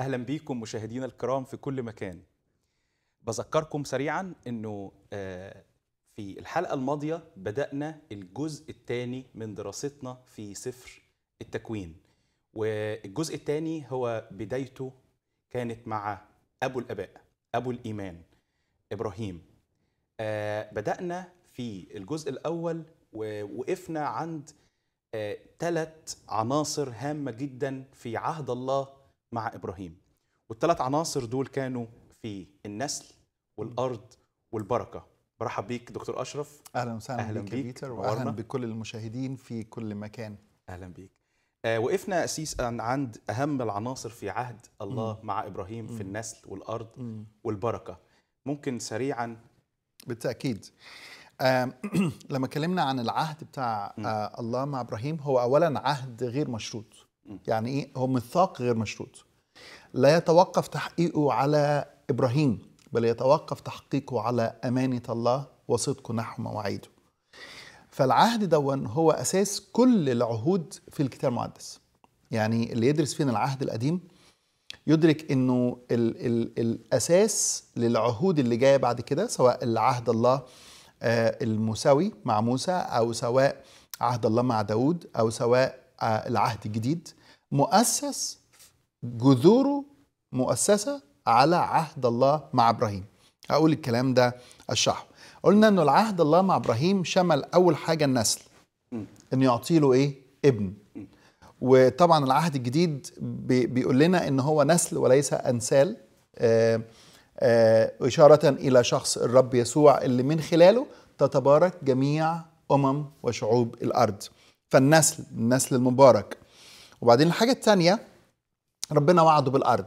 اهلا بيكم مشاهدينا الكرام في كل مكان بذكركم سريعا انه آه، في الحلقه الماضيه بدانا الجزء الثاني من دراستنا في سفر التكوين والجزء الثاني هو بدايته كانت مع ابو الاباء ابو الايمان ابراهيم آه، بدانا في الجزء الاول ووقفنا عند ثلاث آه، عناصر هامه جدا في عهد الله مع ابراهيم والثلاث عناصر دول كانوا في النسل والارض والبركه برحب بيك دكتور اشرف اهلا وسهلا اهلا بيك, بيك بيتر واهلا بكل المشاهدين في كل مكان اهلا بيك آه وقفنا اسيس عند اهم العناصر في عهد الله م. مع ابراهيم م. في النسل والارض م. والبركه ممكن سريعا بالتاكيد لما اتكلمنا عن العهد بتاع آه، الله مع ابراهيم هو اولا عهد غير مشروط يعني ايه هو ميثاق غير مشروط لا يتوقف تحقيقه على ابراهيم بل يتوقف تحقيقه على امانه الله وصدقه نحو مواعيده فالعهد دون هو اساس كل العهود في الكتاب المقدس يعني اللي يدرس فينا العهد القديم يدرك انه الـ الـ الاساس للعهود اللي جايه بعد كده سواء العهد الله آه، المساوي مع موسى او سواء عهد الله مع داود او سواء آه، العهد الجديد مؤسس جذوره مؤسسة على عهد الله مع إبراهيم هقول الكلام ده أشرحه قلنا أنه العهد الله مع إبراهيم شمل أول حاجة النسل أن يعطي له إيه؟ ابن وطبعا العهد الجديد بيقول لنا أن هو نسل وليس أنسال آه، آه، إشارة إلى شخص الرب يسوع اللي من خلاله تتبارك جميع أمم وشعوب الأرض فالنسل النسل المبارك وبعدين الحاجه الثانيه ربنا وعده بالارض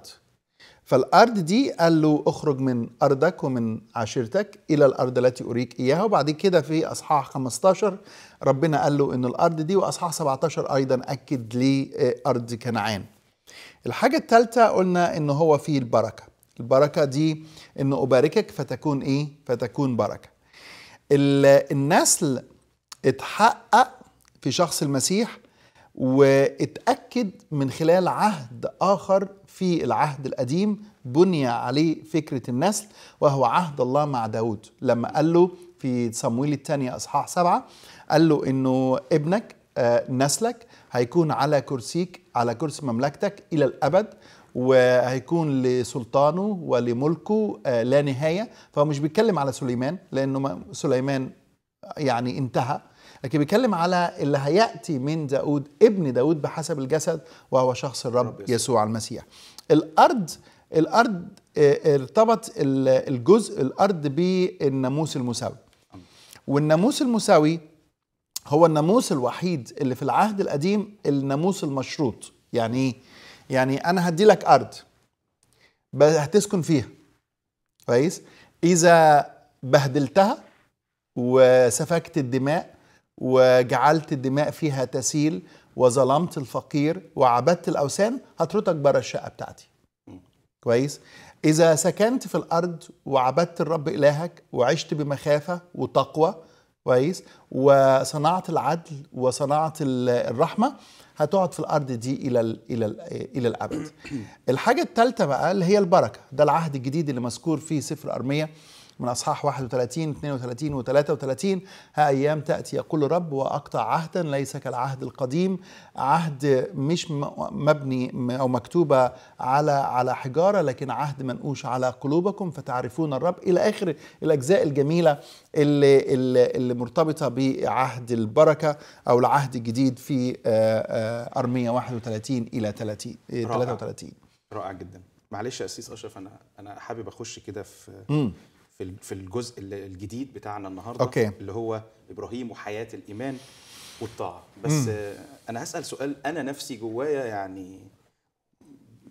فالارض دي قال له اخرج من ارضك ومن عشيرتك الى الارض التي اريك اياها وبعد كده في اصحاح 15 ربنا قال له ان الارض دي واصحاح 17 ايضا اكد لي آه، ارض كنعان الحاجه الثالثه قلنا ان هو فيه البركه البركه دي ان اباركك فتكون ايه فتكون بركه النسل اتحقق في شخص المسيح واتأكد من خلال عهد آخر في العهد القديم بني عليه فكرة النسل وهو عهد الله مع داود لما قال له في صمويل الثانية أصحاح سبعة قال له إنه ابنك آه، نسلك هيكون على كرسيك على كرسي مملكتك إلى الأبد وهيكون لسلطانه ولملكه آه، لا نهاية فهو مش بيتكلم على سليمان لأنه سليمان يعني انتهى لكن بيتكلم على اللي هياتي من داود ابن داود بحسب الجسد وهو شخص الرب يسوع المسيح الارض الارض آه، آه، ارتبط الجزء الارض بالناموس المساوي والناموس المساوي هو الناموس الوحيد اللي في العهد القديم الناموس المشروط يعني ايه يعني انا هدي لك ارض هتسكن فيها كويس اذا بهدلتها وسفكت الدماء وجعلت الدماء فيها تسيل وظلمت الفقير وعبدت الأوثان هطردك بره الشقة بتاعتي كويس إذا سكنت في الأرض وعبدت الرب إلهك وعشت بمخافة وتقوى كويس وصنعت العدل وصنعت الرحمة هتقعد في الارض دي الى الـ الى الـ الى الابد. الحاجه الثالثه بقى اللي هي البركه، ده العهد الجديد اللي مذكور فيه سفر ارميه من أصحاح 31 32 و 33 ها أيام تأتي يقول رب وأقطع عهدا ليس كالعهد القديم عهد مش مبني أو مكتوبة على على حجارة لكن عهد منقوش على قلوبكم فتعرفون الرب إلى آخر الأجزاء الجميلة اللي, اللي مرتبطة بعهد البركة أو العهد الجديد في آه، آه، ارميا 31 إلى 30 آه، رائع. 33 رائع جدا معلش يا أسيس أشرف أنا أنا حابب أخش كده في مم. في في الجزء الجديد بتاعنا النهارده أوكي. اللي هو ابراهيم وحياه الايمان والطاعه بس مم. انا هسال سؤال انا نفسي جوايا يعني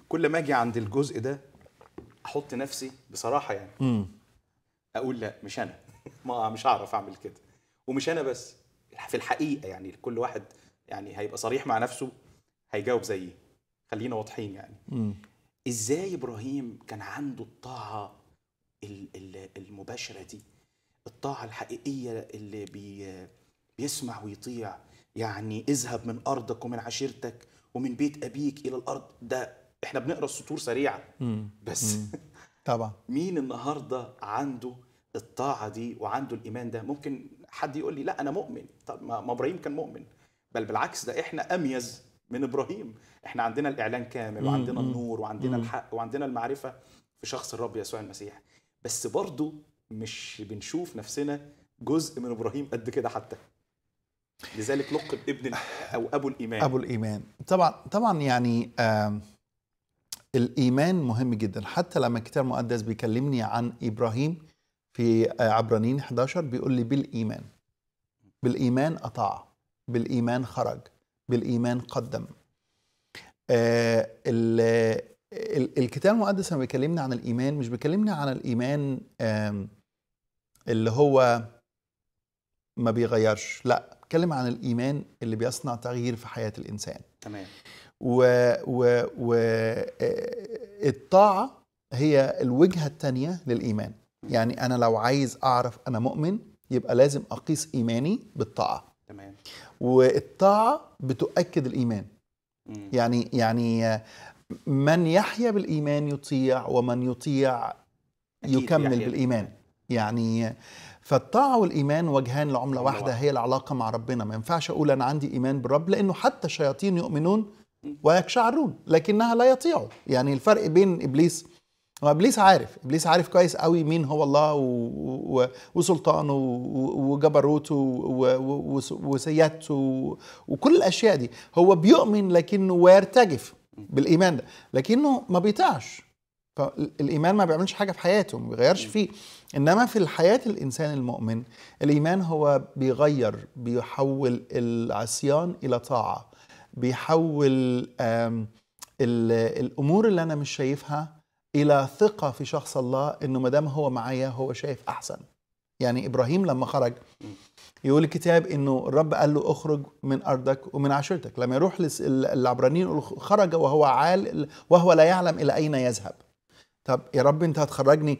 كل ما اجي عند الجزء ده احط نفسي بصراحه يعني مم. اقول لا مش انا ما مش هعرف اعمل كده ومش انا بس في الحقيقه يعني كل واحد يعني هيبقى صريح مع نفسه هيجاوب زيي خلينا واضحين يعني مم. ازاي ابراهيم كان عنده الطاعه المباشره دي الطاعه الحقيقيه اللي بي بيسمع ويطيع يعني اذهب من ارضك ومن عشيرتك ومن بيت ابيك الى الارض ده احنا بنقرا السطور سريعه بس طبعا مين النهارده عنده الطاعه دي وعنده الايمان ده ممكن حد يقول لي لا انا مؤمن طب ما ابراهيم كان مؤمن بل بالعكس ده احنا اميز من ابراهيم احنا عندنا الاعلان كامل وعندنا النور وعندنا الحق وعندنا المعرفه في شخص الرب يسوع المسيح بس برضه مش بنشوف نفسنا جزء من ابراهيم قد كده حتى لذلك لقب ابن او ابو الايمان ابو الايمان طبعا طبعا يعني الايمان مهم جدا حتى لما الكتاب المقدس بيكلمني عن ابراهيم في آه، عبرانيين 11 بيقول لي بالايمان بالايمان اطاع بالايمان خرج بالايمان قدم آه، الكتاب المقدس لما بيكلمنا عن الايمان مش بيكلمنا عن الايمان اللي هو ما بيغيرش لا بيتكلم عن الايمان اللي بيصنع تغيير في حياه الانسان تمام و, و, و آه، الطاعه هي الوجهه الثانيه للايمان يعني انا لو عايز اعرف انا مؤمن يبقى لازم اقيس ايماني بالطاعه تمام والطاعه بتؤكد الايمان يعني يعني من يحيا بالإيمان يطيع ومن يطيع يكمل بالإيمان يعني فالطاعة والإيمان وجهان لعملة واحدة هي العلاقة مع ربنا ما ينفعش أقول أنا عندي إيمان بالرب لأنه حتى الشياطين يؤمنون ويكشعرون لكنها لا يطيعوا يعني الفرق بين إبليس وابليس عارف ابليس عارف كويس قوي مين هو الله و... و... وسلطانه و... وجبروته و... وسيادته وكل الاشياء دي هو بيؤمن لكنه ويرتجف بالايمان ده لكنه ما بيطيعش فالايمان ما بيعملش حاجه في حياته ما بيغيرش فيه انما في الحياه الانسان المؤمن الايمان هو بيغير بيحول العصيان الى طاعه بيحول الامور اللي انا مش شايفها الى ثقه في شخص الله انه ما دام هو معايا هو شايف احسن يعني إبراهيم لما خرج يقول الكتاب انه الرب قال له اخرج من ارضك ومن عشيرتك لما يروح للعبرانيين خرج وهو عال وهو لا يعلم الى اين يذهب طب يا رب انت هتخرجني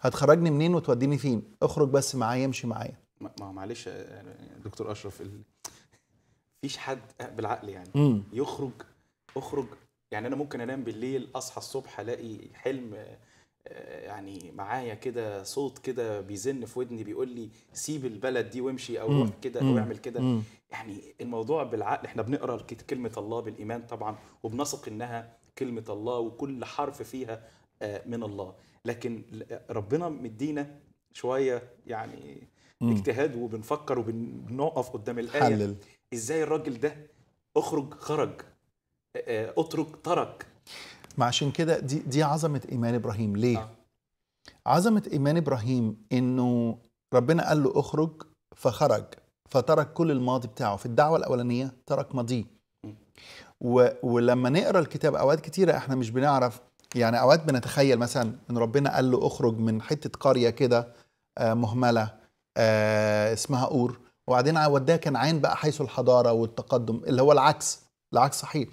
هتخرجني منين وتوديني فين اخرج بس معايا امشي معايا ما معلش دكتور اشرف فيش حد بالعقل يعني مم. يخرج اخرج يعني انا ممكن انام بالليل اصحى الصبح الاقي حلم يعني معايا كده صوت كده بيزن في ودني بيقول لي سيب البلد دي وامشي او روح كده او اعمل كده يعني الموضوع بالعقل احنا بنقرا كلمه الله بالايمان طبعا وبنثق انها كلمه الله وكل حرف فيها آه، من الله لكن ربنا مدينا شويه يعني اجتهاد وبنفكر وبنقف قدام الايه حلل. ازاي الراجل ده اخرج خرج آه، آه، اترك ترك ما عشان كده دي دي عظمه ايمان ابراهيم ليه آه. عظمه ايمان ابراهيم انه ربنا قال له اخرج فخرج فترك كل الماضي بتاعه في الدعوه الاولانيه ترك ماضيه و... ولما نقرا الكتاب اوقات كتيره احنا مش بنعرف يعني اوقات بنتخيل مثلا ان ربنا قال له اخرج من حته قريه كده آه، مهمله آه، اسمها اور وبعدين وداها كنعان بقى حيث الحضاره والتقدم اللي هو العكس العكس صحيح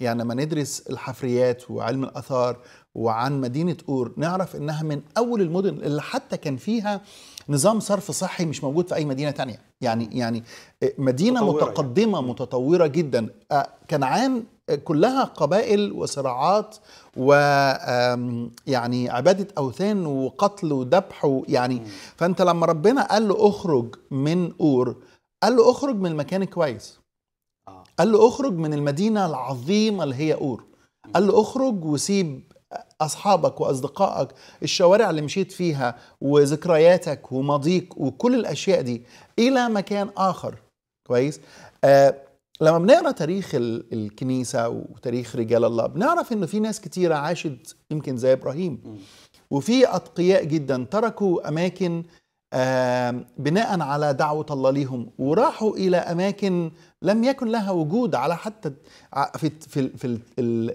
يعني لما ندرس الحفريات وعلم الآثار وعن مدينة أور نعرف إنها من أول المدن اللي حتى كان فيها نظام صرف صحي مش موجود في أي مدينة تانية يعني يعني مدينة متطورة يعني. متقدمة يعني. متطورة جدا كنعان كلها قبائل وصراعات و يعني عبادة أوثان وقتل وذبح يعني فأنت لما ربنا قال له أخرج من أور قال له أخرج من المكان الكويس قال له اخرج من المدينة العظيمة اللي هي أور قال له اخرج وسيب أصحابك وأصدقائك الشوارع اللي مشيت فيها وذكرياتك وماضيك وكل الأشياء دي إلى مكان آخر كويس آه لما بنقرا تاريخ الكنيسة وتاريخ رجال الله بنعرف إنه في ناس كتيرة عاشت يمكن زي إبراهيم وفي أتقياء جدا تركوا أماكن بناء على دعوة الله ليهم وراحوا إلى أماكن لم يكن لها وجود على حتى في في في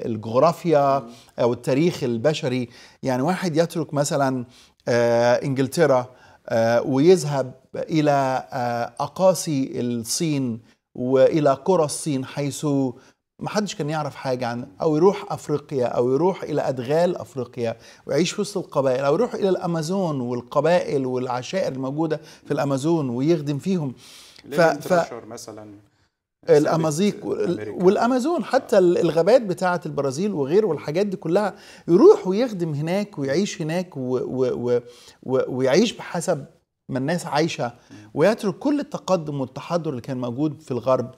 الجغرافيا أو التاريخ البشري يعني واحد يترك مثلا آه، إنجلترا آه، ويذهب إلى آه، أقاصي الصين وإلى قرى الصين حيث ما حدش كان يعرف حاجة عنه أو يروح أفريقيا أو يروح إلى أدغال أفريقيا ويعيش في وسط القبائل أو يروح إلى الأمازون والقبائل والعشائر الموجودة في الأمازون ويخدم فيهم ف... ف... مثلا الامازيق والامازون حتى الغابات بتاعه البرازيل وغيره والحاجات دي كلها يروح ويخدم هناك ويعيش هناك و و و ويعيش بحسب ما الناس عايشه ويترك كل التقدم والتحضر اللي كان موجود في الغرب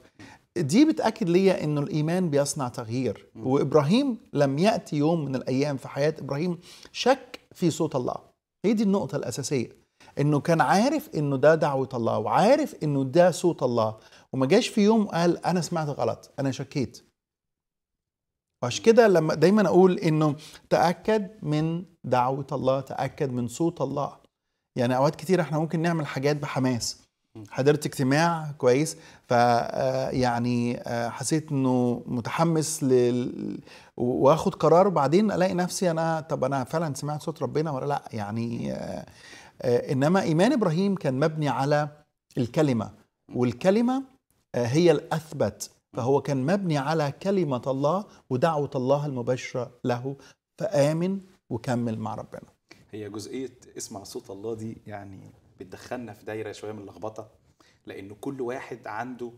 دي بتاكد ليا انه الايمان بيصنع تغيير م. وابراهيم لم ياتي يوم من الايام في حياه ابراهيم شك في صوت الله هي دي النقطه الاساسيه انه كان عارف انه ده دعوه الله وعارف انه ده صوت الله وما جاش في يوم قال انا سمعت غلط انا شكيت وعشان كده لما دايما اقول انه تاكد من دعوه الله تاكد من صوت الله يعني اوقات كتير احنا ممكن نعمل حاجات بحماس حضرت اجتماع كويس فيعني آه، آه، حسيت انه متحمس لل... واخد قرار وبعدين الاقي نفسي انا طب انا فعلا سمعت صوت ربنا ولا لا يعني آه، انما ايمان ابراهيم كان مبني على الكلمه والكلمه هي الاثبت فهو كان مبني على كلمه الله ودعوه الله المباشره له فامن وكمل مع ربنا هي جزئيه اسمع صوت الله دي يعني بتدخلنا في دايره شويه من اللخبطه لان كل واحد عنده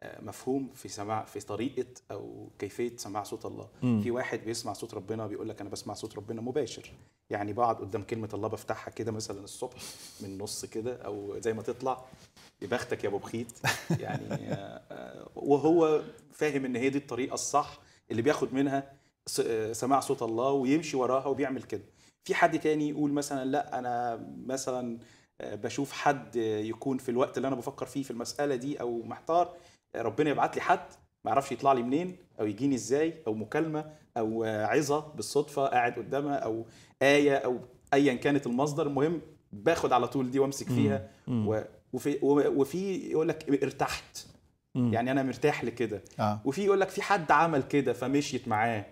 آه، مفهوم في سماع في طريقه او كيفيه سماع صوت الله م. في واحد بيسمع صوت ربنا بيقول لك انا بسمع صوت ربنا مباشر يعني بقعد قدام كلمه الله بفتحها كده مثلا الصبح من نص كده او زي ما تطلع بختك يا ابو بخيت يعني آه، آه، وهو فاهم ان هي دي الطريقه الصح اللي بياخد منها سماع صوت الله ويمشي وراها وبيعمل كده في حد تاني يقول مثلا لا انا مثلا آه، بشوف حد يكون في الوقت اللي انا بفكر فيه في المساله دي او محتار آه، ربنا يبعت لي حد ما اعرفش يطلع لي منين او يجيني ازاي او مكالمه او عظه بالصدفه قاعد قدامها او ايه او ايا كانت المصدر المهم باخد على طول دي وامسك فيها وفي وفي يقول لك ارتحت يعني انا مرتاح لكده آه. وفي يقول لك في حد عمل كده فمشيت معاه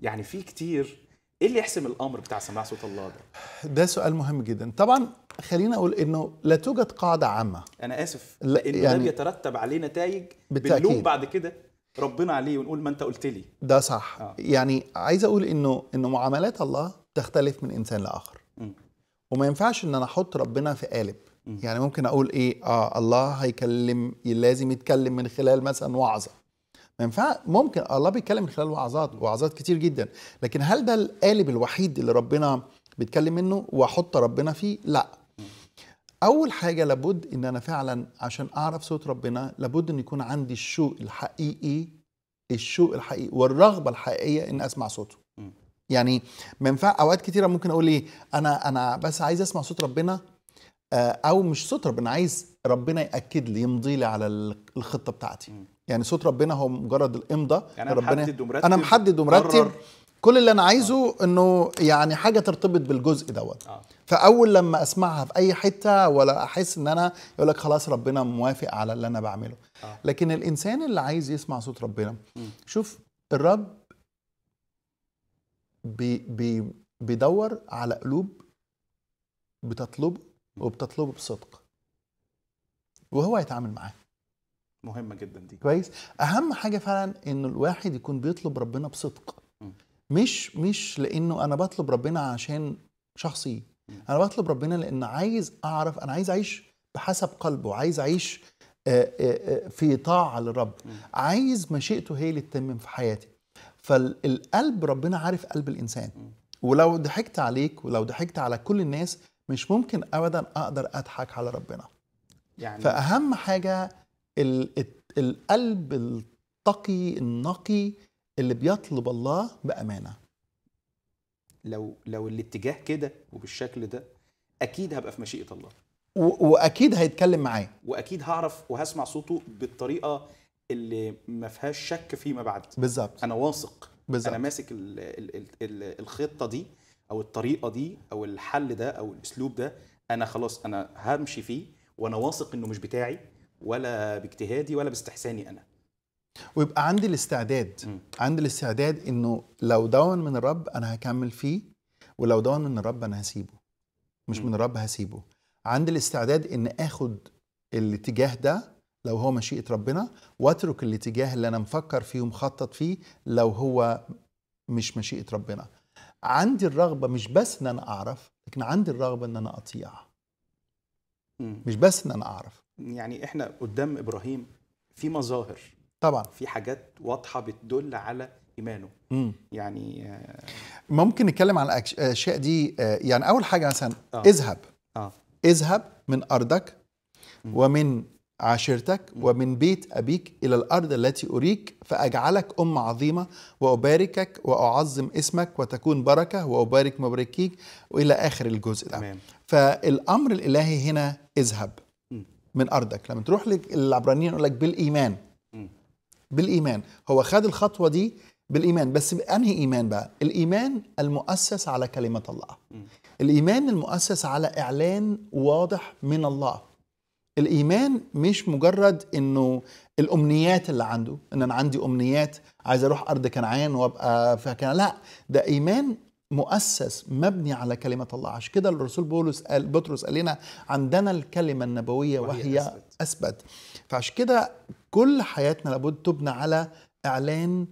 يعني في كتير ايه اللي يحسم الامر بتاع سماع صوت الله ده؟ ده سؤال مهم جدا، طبعا خلينا اقول انه لا توجد قاعده عامه. انا اسف لا يعني ده بيترتب عليه نتائج بالتاكيد بعد كده ربنا عليه ونقول ما انت قلت لي. ده صح، آه. يعني عايز اقول انه انه معاملات الله تختلف من انسان لاخر. م. وما ينفعش ان انا احط ربنا في قالب. م. يعني ممكن اقول ايه؟ اه الله هيكلم لازم يتكلم من خلال مثلا وعظه. ما ينفع ممكن الله بيتكلم من خلال وعظات وعظات كتير جدا لكن هل ده القالب الوحيد اللي ربنا بيتكلم منه واحط ربنا فيه لا اول حاجه لابد ان انا فعلا عشان اعرف صوت ربنا لابد ان يكون عندي الشوق الحقيقي الشوق الحقيقي والرغبه الحقيقيه ان اسمع صوته يعني ما ينفع اوقات كتيره ممكن اقول ايه انا انا بس عايز اسمع صوت ربنا آه، او مش صوت ربنا عايز ربنا ياكد لي يمضي لي على الخطه بتاعتي يعني صوت ربنا هو مجرد الامضه يعني ربنا انا محدد ومرتب انا محدد ومرتب كل اللي انا عايزه آه. انه يعني حاجه ترتبط بالجزء دوت آه. فاول لما اسمعها في اي حته ولا احس ان انا يقول لك خلاص ربنا موافق على اللي انا بعمله آه. لكن الانسان اللي عايز يسمع صوت ربنا م. شوف الرب بي بي بيدور على قلوب بتطلبه وبتطلبه بصدق وهو هيتعامل معاه مهمه جدا دي كويس اهم حاجه فعلا ان الواحد يكون بيطلب ربنا بصدق مش مش لانه انا بطلب ربنا عشان شخصي انا بطلب ربنا لان عايز اعرف انا عايز اعيش بحسب قلبه عايز اعيش آه، آه، آه، في طاعه للرب عايز مشيئته هي اللي تتمم في حياتي فالقلب ربنا عارف قلب الانسان ولو ضحكت عليك ولو ضحكت على كل الناس مش ممكن ابدا اقدر اضحك على ربنا يعني فاهم حاجه القلب التقي النقي اللي بيطلب الله بامانه لو لو الاتجاه كده وبالشكل ده اكيد هبقى في مشيئه الله واكيد هيتكلم معايا واكيد هعرف وهسمع صوته بالطريقه اللي ما فيهاش شك فيما بعد بالظبط انا واثق بالظبط انا ماسك الـ الـ الـ الـ الخطه دي او الطريقه دي او الحل ده او الاسلوب ده انا خلاص انا همشي فيه وانا واثق انه مش بتاعي ولا باجتهادي ولا باستحساني انا ويبقى عندي الاستعداد م. عندي الاستعداد انه لو دون من الرب انا هكمل فيه ولو دون من الرب انا هسيبه مش م. من الرب هسيبه عندي الاستعداد ان اخد الاتجاه ده لو هو مشيئه ربنا واترك الاتجاه اللي انا مفكر فيه ومخطط فيه لو هو مش مشيئه ربنا عندي الرغبه مش بس ان انا اعرف لكن عندي الرغبه ان انا اطيع مش بس ان انا اعرف يعني احنا قدام ابراهيم في مظاهر طبعا في حاجات واضحه بتدل على ايمانه مم. يعني آه ممكن نتكلم عن الاشياء آه، دي آه يعني اول حاجه مثلا آه. اذهب آه. اذهب من ارضك مم. ومن عشيرتك ومن بيت أبيك إلى الأرض التي أريك فأجعلك أمة عظيمة وأباركك وأعظم اسمك وتكون بركة وأبارك مباركيك وإلى آخر الجزء ده تمام. فالأمر الإلهي هنا اذهب من ارضك لما تروح للعبرانيين يقول لك بالايمان بالايمان هو خد الخطوه دي بالايمان بس بانهي ايمان بقى الايمان المؤسس على كلمه الله الايمان المؤسس على اعلان واضح من الله الايمان مش مجرد انه الامنيات اللي عنده ان انا عندي امنيات عايز اروح ارض كنعان وابقى في كنعان لا ده ايمان مؤسس مبني على كلمة الله عشان كده الرسول بولس قال بطرس قال لنا عندنا الكلمة النبوية وهي أثبت, أثبت. فعشان كده كل حياتنا لابد تبنى على إعلان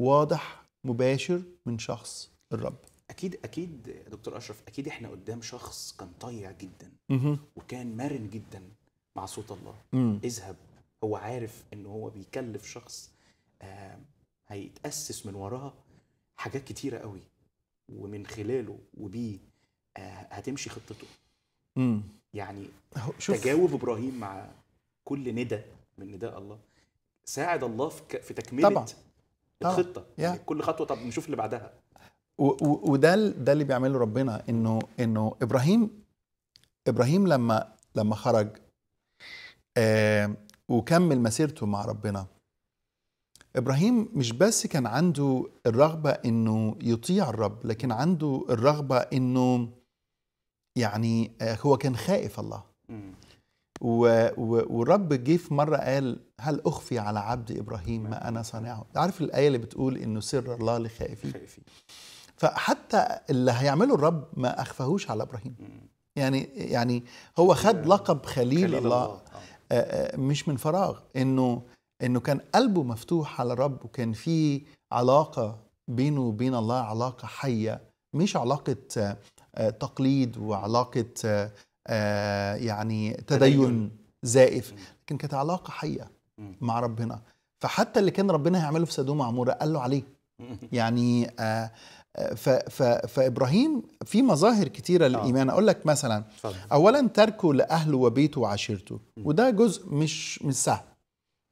واضح مباشر من شخص الرب اكيد اكيد دكتور اشرف اكيد احنا قدام شخص كان طيع جدا مه. وكان مرن جدا مع صوت الله مم. اذهب هو عارف ان هو بيكلف شخص آه هيتاسس من وراها حاجات كتيره قوي ومن خلاله وبيه آه، هتمشي خطته امم يعني شوف. تجاوب ابراهيم مع كل ندى من نداء الله ساعد الله في, تكمله طبعا. الخطه طبعا. يعني كل خطوه طب نشوف اللي بعدها وده ده اللي بيعمله ربنا انه انه ابراهيم ابراهيم لما لما خرج آه وكمل مسيرته مع ربنا ابراهيم مش بس كان عنده الرغبه انه يطيع الرب لكن عنده الرغبه انه يعني آه، هو كان خائف الله والرب جه في مره قال هل اخفي على عبد ابراهيم ما انا صانعه عارف الايه اللي بتقول انه سر الله لخائفين فحتى اللي هيعمله الرب ما اخفاهوش على ابراهيم يعني يعني هو خد آه، لقب خليل, خليل الله, الله. آه، مش من فراغ انه انه كان قلبه مفتوح على الرب وكان في علاقه بينه وبين الله علاقه حيه مش علاقه آه، تقليد وعلاقه آه، آه، يعني تدين زائف لكن كانت علاقه حيه مع ربنا فحتى اللي كان ربنا هيعمله في سدوم وعموره قال له عليه يعني ف ف فابراهيم في مظاهر كتيره للايمان اقول لك مثلا اولا تركه لاهله وبيته وعشيرته وده جزء مش مش سهل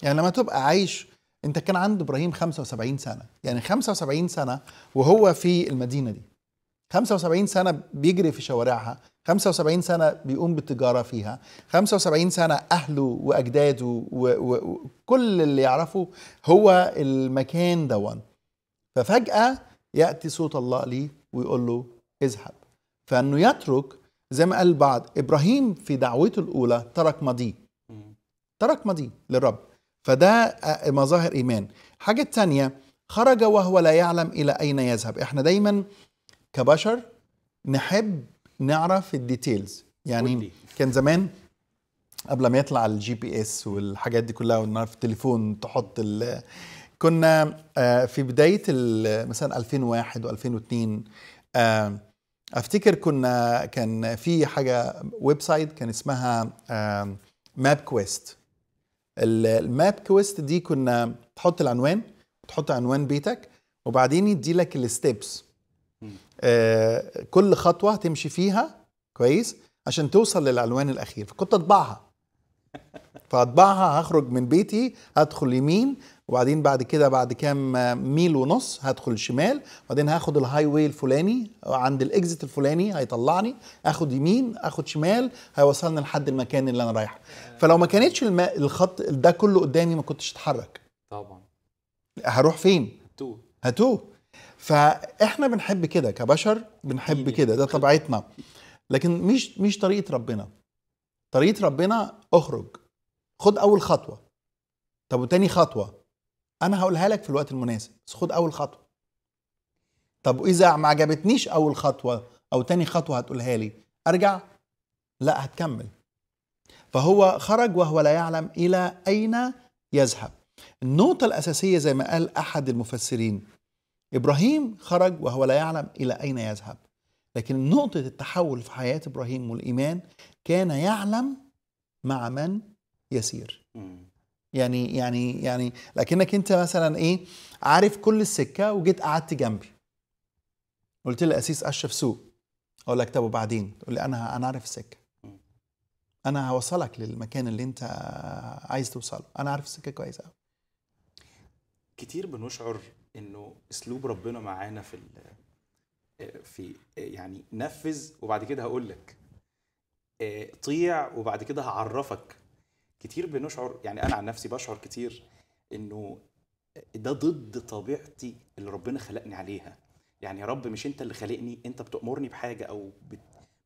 يعني لما تبقى عايش انت كان عند ابراهيم 75 سنه يعني 75 سنه وهو في المدينه دي 75 سنه بيجري في شوارعها 75 سنه بيقوم بالتجاره فيها 75 سنه اهله واجداده وكل اللي يعرفه هو المكان دون ففجاه ياتي صوت الله ليه ويقول له اذهب فانه يترك زي ما قال البعض ابراهيم في دعوته الاولى ترك ماضيه ترك ماضيه للرب فده آه، مظاهر إيمان حاجة تانية خرج وهو لا يعلم إلى أين يذهب إحنا دايما كبشر نحب نعرف الديتيلز يعني كان زمان قبل ما يطلع الجي بي اس والحاجات دي كلها والنار في التليفون تحط ال كنا آه، في بدايه مثلا 2001 و2002 آه، افتكر كنا كان في حاجه ويب سايت كان اسمها ماب كويست الماب كويست دي كنا تحط العنوان تحط عنوان بيتك وبعدين يدي لك الستيبس آه كل خطوه تمشي فيها كويس عشان توصل للعنوان الاخير فكنت اطبعها فاطبعها هخرج من بيتي هدخل يمين وبعدين بعد كده بعد كام ميل ونص هدخل الشمال وبعدين هاخد الهاي واي الفلاني عند الاكزيت الفلاني هيطلعني اخد يمين اخد شمال هيوصلني لحد المكان اللي انا رايحه فلو ما كانتش الم... الخط ده كله قدامي ما كنتش اتحرك طبعا هروح فين هتوه هتوه فاحنا بنحب كده كبشر بنحب كده ده طبيعتنا لكن مش مش طريقه ربنا طريقه ربنا اخرج خد اول خطوه طب وتاني خطوه انا هقولها لك في الوقت المناسب بس خد اول خطوه طب واذا ما عجبتنيش اول خطوه او تاني خطوه هتقولها لي ارجع لا هتكمل فهو خرج وهو لا يعلم الى اين يذهب النقطه الاساسيه زي ما قال احد المفسرين ابراهيم خرج وهو لا يعلم الى اين يذهب لكن نقطه التحول في حياه ابراهيم والايمان كان يعلم مع من يسير يعني يعني يعني لكنك انت مثلا ايه عارف كل السكه وجيت قعدت جنبي قلت لي اسيس اشرف سوق اقول لك طب وبعدين تقول لي انا انا عارف السكه انا هوصلك للمكان اللي انت عايز توصله انا عارف السكه كويس قوي كتير بنشعر انه اسلوب ربنا معانا في في يعني نفذ وبعد كده هقول لك آه، طيع وبعد كده هعرفك كتير بنشعر يعني انا عن نفسي بشعر كتير انه ده ضد طبيعتي اللي ربنا خلقني عليها يعني يا رب مش انت اللي خلقني انت بتأمرني بحاجه او بت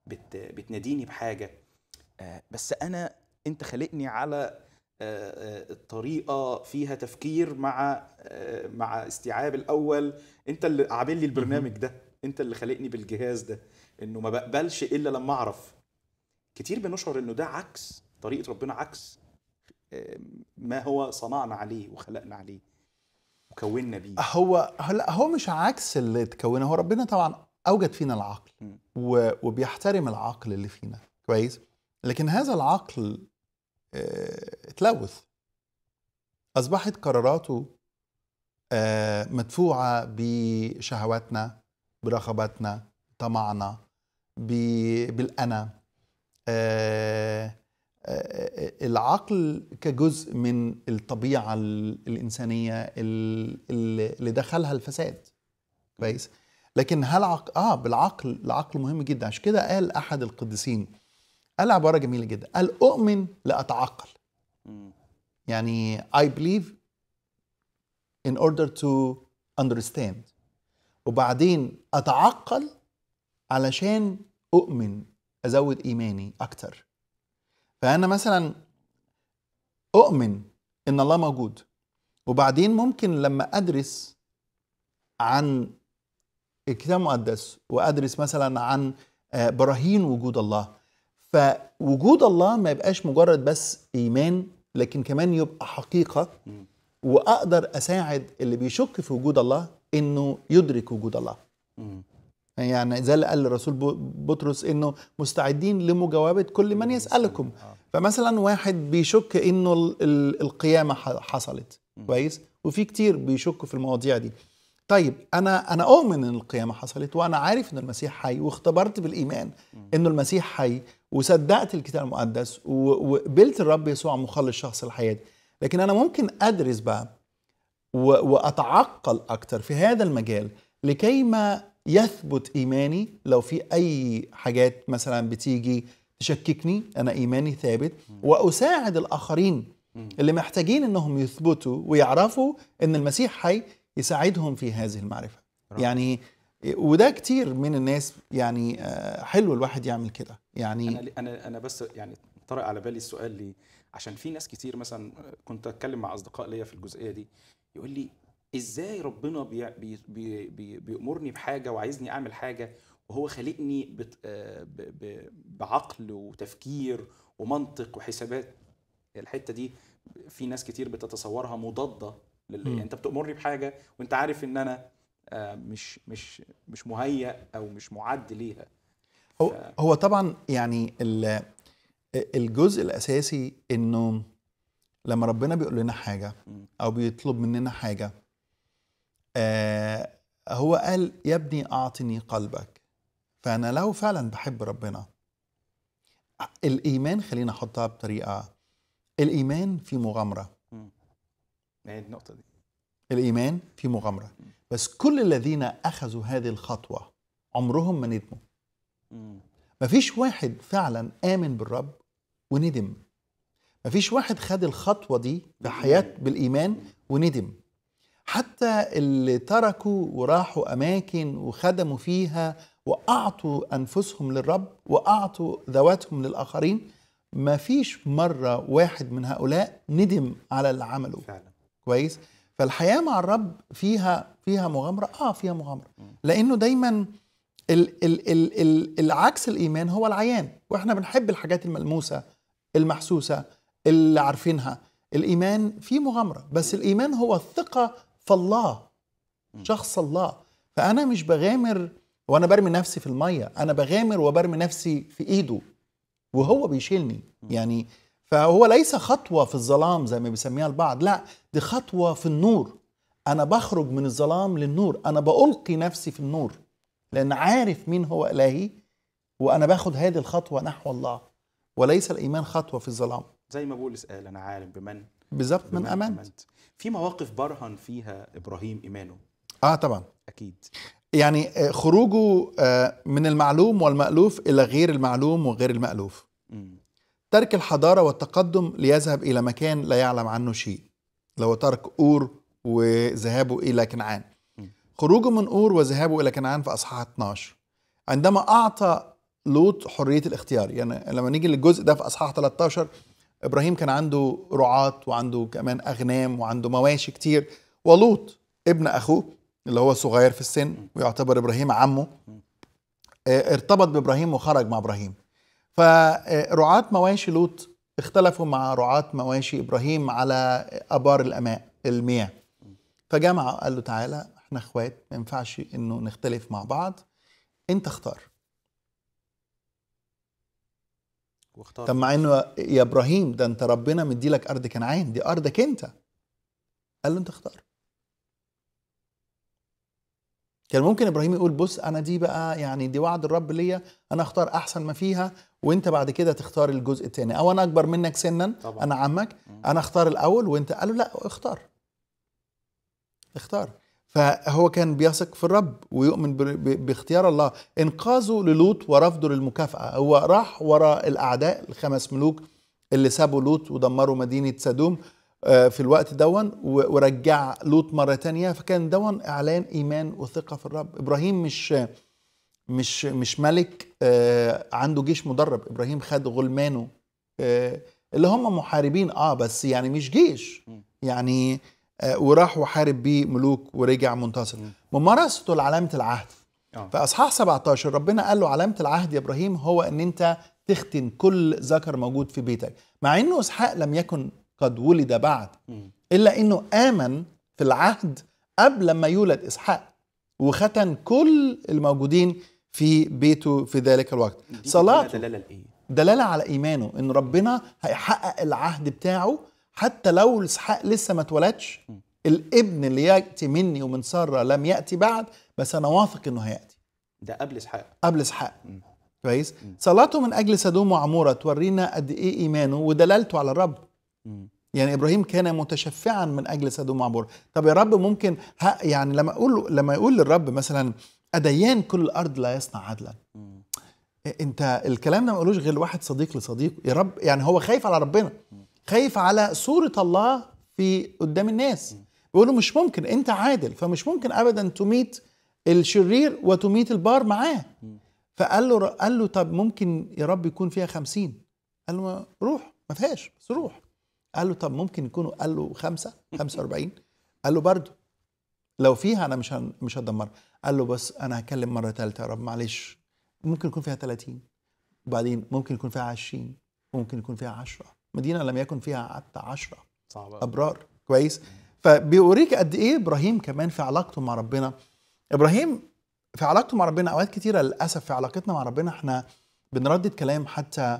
بت بتناديني بحاجه آه، بس انا انت خلقني على الطريقه آه، آه، فيها تفكير مع مع استيعاب الاول انت اللي عامل لي البرنامج ده انت اللي خلقني بالجهاز ده انه ما بقبلش الا لما اعرف كتير بنشعر انه ده عكس طريقه ربنا عكس ما هو صنعنا عليه وخلقنا عليه وكوننا بيه هو لا هو مش عكس اللي اتكون هو ربنا طبعا اوجد فينا العقل م. وبيحترم العقل اللي فينا كويس لكن هذا العقل آه، اتلوث اصبحت قراراته آه، مدفوعه بشهواتنا برغباتنا طمعنا بالانا آه، العقل كجزء من الطبيعه الانسانيه اللي دخلها الفساد كويس لكن هل عق... اه بالعقل العقل مهم جدا عشان كده قال احد القديسين قال عباره جميله جدا قال اؤمن لاتعقل يعني I believe in order to understand وبعدين اتعقل علشان اؤمن ازود ايماني اكتر فانا مثلا اؤمن ان الله موجود وبعدين ممكن لما ادرس عن الكتاب المقدس وادرس مثلا عن آه، براهين وجود الله فوجود الله ما يبقاش مجرد بس ايمان لكن كمان يبقى حقيقه واقدر اساعد اللي بيشك في وجود الله انه يدرك وجود الله يعني زي اللي قال الرسول بطرس انه مستعدين لمجاوبه كل من يسالكم آه. فمثلا واحد بيشك انه القيامه حصلت كويس وفي كتير بيشكوا في المواضيع دي طيب انا انا اؤمن ان القيامه حصلت وانا عارف ان المسيح حي واختبرت بالايمان انه المسيح حي وصدقت الكتاب المقدس وقبلت الرب يسوع مخلص شخص لحياتي لكن انا ممكن ادرس بقى واتعقل اكتر في هذا المجال لكي ما يثبت إيماني لو في أي حاجات مثلا بتيجي تشككني أنا إيماني ثابت وأساعد الآخرين اللي محتاجين أنهم يثبتوا ويعرفوا أن المسيح حي يساعدهم في هذه المعرفة رب. يعني وده كتير من الناس يعني آه، حلو الواحد يعمل كده يعني أنا, أنا بس يعني طرق على بالي السؤال لي عشان في ناس كتير مثلا آه، كنت اتكلم مع اصدقاء ليا في الجزئيه دي يقول لي ازاي ربنا بي بي بي بيأمرني بحاجه وعايزني اعمل حاجه وهو خالقني آه، بعقل وتفكير ومنطق وحسابات الحته دي في ناس كتير بتتصورها مضاده لل... يعني انت بتأمرني بحاجه وانت عارف ان انا آه، مش مش مش مهيأ او مش معد ليها هو ف... هو طبعا يعني الجزء الاساسي انه لما ربنا بيقول لنا حاجه او بيطلب مننا حاجه آه، هو قال يا ابني أعطني قلبك فأنا لو فعلا بحب ربنا الإيمان خلينا أحطها بطريقة الإيمان في مغامرة هي النقطة دي الإيمان في مغامرة بس كل الذين أخذوا هذه الخطوة عمرهم ما ندموا ما فيش واحد فعلا آمن بالرب وندم ما فيش واحد خد الخطوة دي في حياة بالإيمان وندم حتى اللي تركوا وراحوا اماكن وخدموا فيها واعطوا انفسهم للرب واعطوا ذواتهم للاخرين ما فيش مره واحد من هؤلاء ندم على اللي عمله فعلا. كويس فالحياه مع الرب فيها فيها مغامره اه فيها مغامره لانه دايما ال ال ال ال العكس الايمان هو العيان واحنا بنحب الحاجات الملموسه المحسوسه اللي عارفينها الايمان فيه مغامره بس الايمان هو الثقه فالله شخص الله فانا مش بغامر وانا برمي نفسي في الميه انا بغامر وبرمي نفسي في ايده وهو بيشيلني يعني فهو ليس خطوه في الظلام زي ما بيسميها البعض لا دي خطوه في النور انا بخرج من الظلام للنور انا بلقي نفسي في النور لان عارف مين هو الهي وانا باخد هذه الخطوه نحو الله وليس الايمان خطوه في الظلام زي ما بولس قال انا عالم بمن بالظبط من امنت, أمنت. في مواقف برهن فيها ابراهيم ايمانه اه طبعا اكيد يعني آه، خروجه آه، من المعلوم والمألوف الى غير المعلوم وغير المألوف م. ترك الحضاره والتقدم ليذهب الى مكان لا يعلم عنه شيء لو ترك اور وذهابه الى كنعان خروجه من اور وذهابه الى كنعان في اصحاح 12 عندما اعطى لوط حريه الاختيار يعني لما نيجي للجزء ده في اصحاح 13 ابراهيم كان عنده رعاة وعنده كمان اغنام وعنده مواشي كتير ولوط ابن اخوه اللي هو صغير في السن ويعتبر ابراهيم عمه آه، ارتبط بابراهيم وخرج مع ابراهيم فرعاة مواشي لوط اختلفوا مع رعاة مواشي ابراهيم على ابار الاماء المياه فجمع قال له تعالى احنا اخوات ما ينفعش انه نختلف مع بعض انت اختار واختار طب مع انه يا ابراهيم ده انت ربنا مدي لك ارض كنعان دي ارضك انت قال له انت اختار كان ممكن ابراهيم يقول بص انا دي بقى يعني دي وعد الرب ليا انا اختار احسن ما فيها وانت بعد كده تختار الجزء الثاني او انا اكبر منك سنا طبعا. انا عمك انا اختار الاول وانت قال له لا اختار اختار فهو كان بيثق في الرب ويؤمن باختيار الله انقاذه للوط ورفضه للمكافأة هو راح وراء الأعداء الخمس ملوك اللي سابوا لوط ودمروا مدينة سدوم آه، في الوقت دون ورجع لوط مرة تانية فكان دون إعلان إيمان وثقة في الرب إبراهيم مش مش مش ملك آه، عنده جيش مدرب إبراهيم خد غلمانه آه، اللي هم محاربين اه بس يعني مش جيش يعني آه، وراح وحارب بيه ملوك ورجع منتصر ممارسته لعلامه العهد آه. في اصحاح 17 ربنا قال له علامه العهد يا ابراهيم هو ان انت تختن كل ذكر موجود في بيتك مع انه اسحاق لم يكن قد ولد بعد الا انه امن في العهد قبل ما يولد اسحاق وختن كل الموجودين في بيته في ذلك الوقت صلاته دلالة, دلالة على إيمانه إن ربنا هيحقق العهد بتاعه حتى لو اسحاق لسه ما اتولدش الابن اللي ياتي مني ومن ساره لم ياتي بعد بس انا واثق انه هياتي ده قبل اسحاق قبل اسحاق كويس صلاته من اجل سدوم وعموره تورينا قد ايه ايمانه ودلالته على الرب مم. يعني ابراهيم كان متشفعا من اجل سدوم وعموره طب يا رب ممكن ها يعني لما اقول لما يقول للرب مثلا اديان كل الارض لا يصنع عدلا مم. انت الكلام ده ما قالوش غير واحد صديق لصديقه يا رب يعني هو خايف على ربنا مم. خايف على صورة الله في قدام الناس بيقولوا مش ممكن انت عادل فمش ممكن ابدا تميت الشرير وتميت البار معاه فقال له قال له طب ممكن يا رب يكون فيها خمسين قال له روح ما فيهاش بس روح قال له طب ممكن يكونوا قال له خمسة خمسة وأربعين قال له برضو لو فيها أنا مش مش هدمرها قال له بس أنا هكلم مرة ثالثة يا رب معلش ممكن يكون فيها 30 وبعدين ممكن يكون فيها 20 ممكن يكون فيها 10 مدينه لم يكن فيها حتى عشرة صعبة. ابرار كويس فبيوريك قد ايه ابراهيم كمان في علاقته مع ربنا ابراهيم في علاقته مع ربنا اوقات كتيره للاسف في علاقتنا مع ربنا احنا بنردد كلام حتى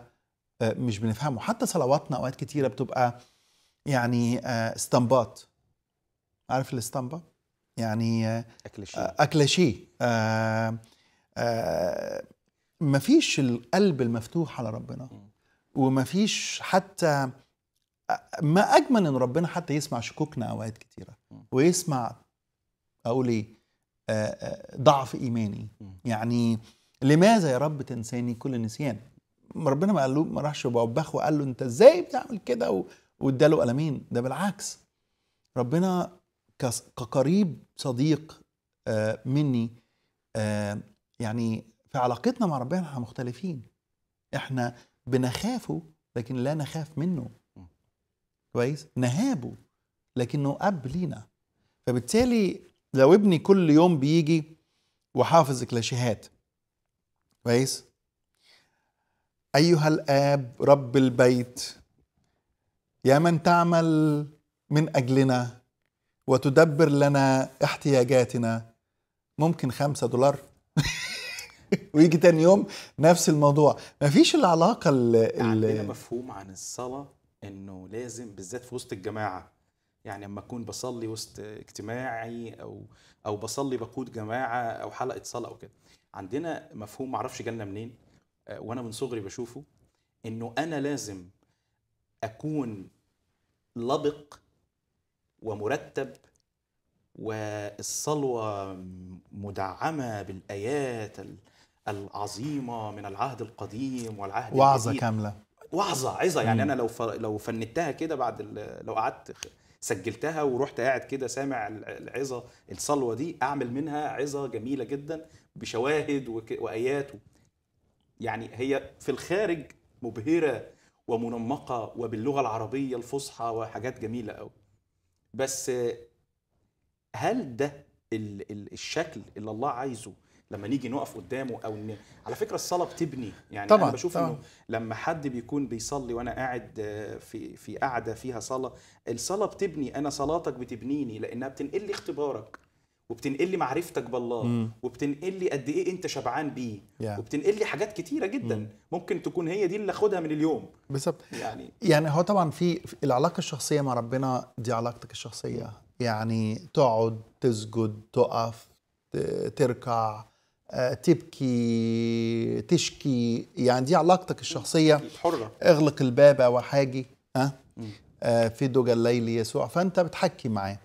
آه، مش بنفهمه حتى صلواتنا اوقات كتيره بتبقى يعني آه، استنباط عارف الاستنبا يعني آه، اكليشيه ما مفيش القلب المفتوح على ربنا وما فيش حتى ما اجمل ان ربنا حتى يسمع شكوكنا اوقات كتيره ويسمع اقول ايه آه، آه، ضعف ايماني يعني لماذا يا رب تنساني كل النسيان ربنا ما قال له ما راحش بوبخه وقال له انت ازاي بتعمل كده واداله قلمين ده بالعكس ربنا كقريب صديق آه، مني يعني في علاقتنا مع ربنا احنا مختلفين احنا بنخافه لكن لا نخاف منه كويس نهابه لكنه اب لينا فبالتالي لو ابني كل يوم بيجي وحافظ كلاشيهات كويس ايها الاب رب البيت يا من تعمل من اجلنا وتدبر لنا احتياجاتنا ممكن خمسة دولار ويجي تاني يوم نفس الموضوع مفيش العلاقه ال عندنا يعني مفهوم عن الصلاه انه لازم بالذات في وسط الجماعه يعني لما اكون بصلي وسط اجتماعي او او بصلي بقود جماعه او حلقه صلاه او كده عندنا مفهوم معرفش جالنا منين آه، وانا من صغري بشوفه انه انا لازم اكون لبق ومرتب والصلوه مدعمه بالايات العظيمه من العهد القديم والعهد وعظه كامله وعظه عظه يعني انا لو لو فندتها كده بعد لو قعدت سجلتها ورحت قاعد كده سامع العظه الصلوه دي اعمل منها عظه جميله جدا بشواهد وايات يعني هي في الخارج مبهره ومنمقه وباللغه العربيه الفصحى وحاجات جميله أوي بس هل ده الشكل اللي الله عايزه لما نيجي نقف قدامه او ن... على فكره الصلاه بتبني يعني طبعًا انا بشوف طبعًا. انه لما حد بيكون بيصلي وانا قاعد آه، في في قاعده فيها صلاه الصلاه بتبني انا صلاتك بتبنيني لانها بتنقل لي اختبارك وبتنقل لي معرفتك بالله مم. وبتنقل لي قد ايه انت شبعان بيه yeah. وبتنقل لي حاجات كتيره جدا مم. ممكن تكون هي دي اللي اخدها من اليوم بالظبط يعني يعني هو طبعا في العلاقه الشخصيه مع ربنا دي علاقتك الشخصيه يعني تقعد تسجد تقف تركع آه، تبكي تشكي يعني دي علاقتك الشخصية حرة اغلق الباب أو حاجي ها أه؟ في دوجا الليل يسوع فأنت بتحكي معاه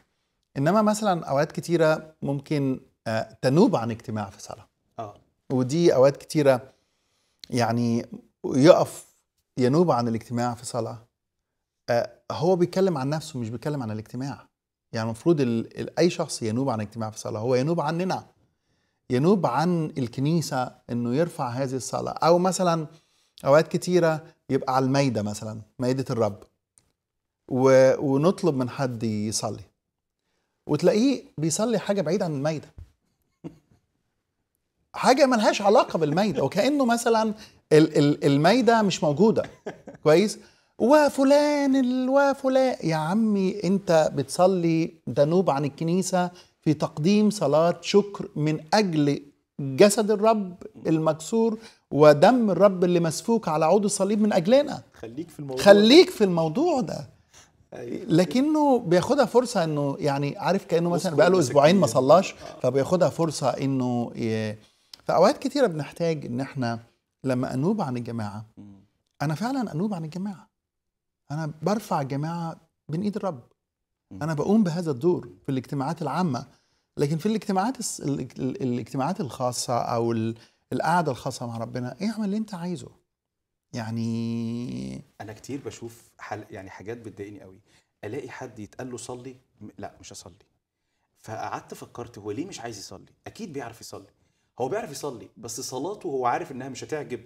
إنما مثلا أوقات كتيرة ممكن آه، تنوب عن اجتماع في صلاة آه. ودي أوقات كتيرة يعني يقف ينوب عن الاجتماع في صلاة آه، هو بيتكلم عن نفسه مش بيتكلم عن الاجتماع يعني المفروض اي شخص ينوب عن اجتماع في صلاه هو ينوب عننا ينوب عن الكنيسة أنه يرفع هذه الصلاة أو مثلا أوقات كتيرة يبقى على المايدة مثلا مايدة الرب و... ونطلب من حد يصلي وتلاقيه بيصلي حاجة بعيدة عن المايدة حاجة ملهاش علاقة بالمايدة وكأنه مثلا ال... ال... المايدة مش موجودة كويس وفلان ال... وفلان يا عمي انت بتصلي دنوب عن الكنيسة في تقديم صلاة شكر من أجل جسد الرب المكسور ودم الرب اللي مسفوك على عود الصليب من أجلنا خليك في الموضوع خليك في الموضوع ده أيوة. لكنه بياخدها فرصة انه يعني عارف كأنه مثلا بقاله اسبوعين ما يعني. صلاش فبياخدها فرصة انه ي... فأوقات كتيرة بنحتاج ان احنا لما انوب عن الجماعة انا فعلا انوب عن الجماعة انا برفع جماعة بين ايد الرب انا بقوم بهذا الدور في الاجتماعات العامه لكن في الاجتماعات الاجتماعات الخاصه او القعده الخاصه مع ربنا اعمل اللي انت عايزه يعني انا كتير بشوف حل يعني حاجات بتضايقني قوي الاقي حد يتقال له صلي لا مش هصلي فقعدت فكرت هو ليه مش عايز يصلي اكيد بيعرف يصلي هو بيعرف يصلي بس صلاته هو عارف انها مش هتعجب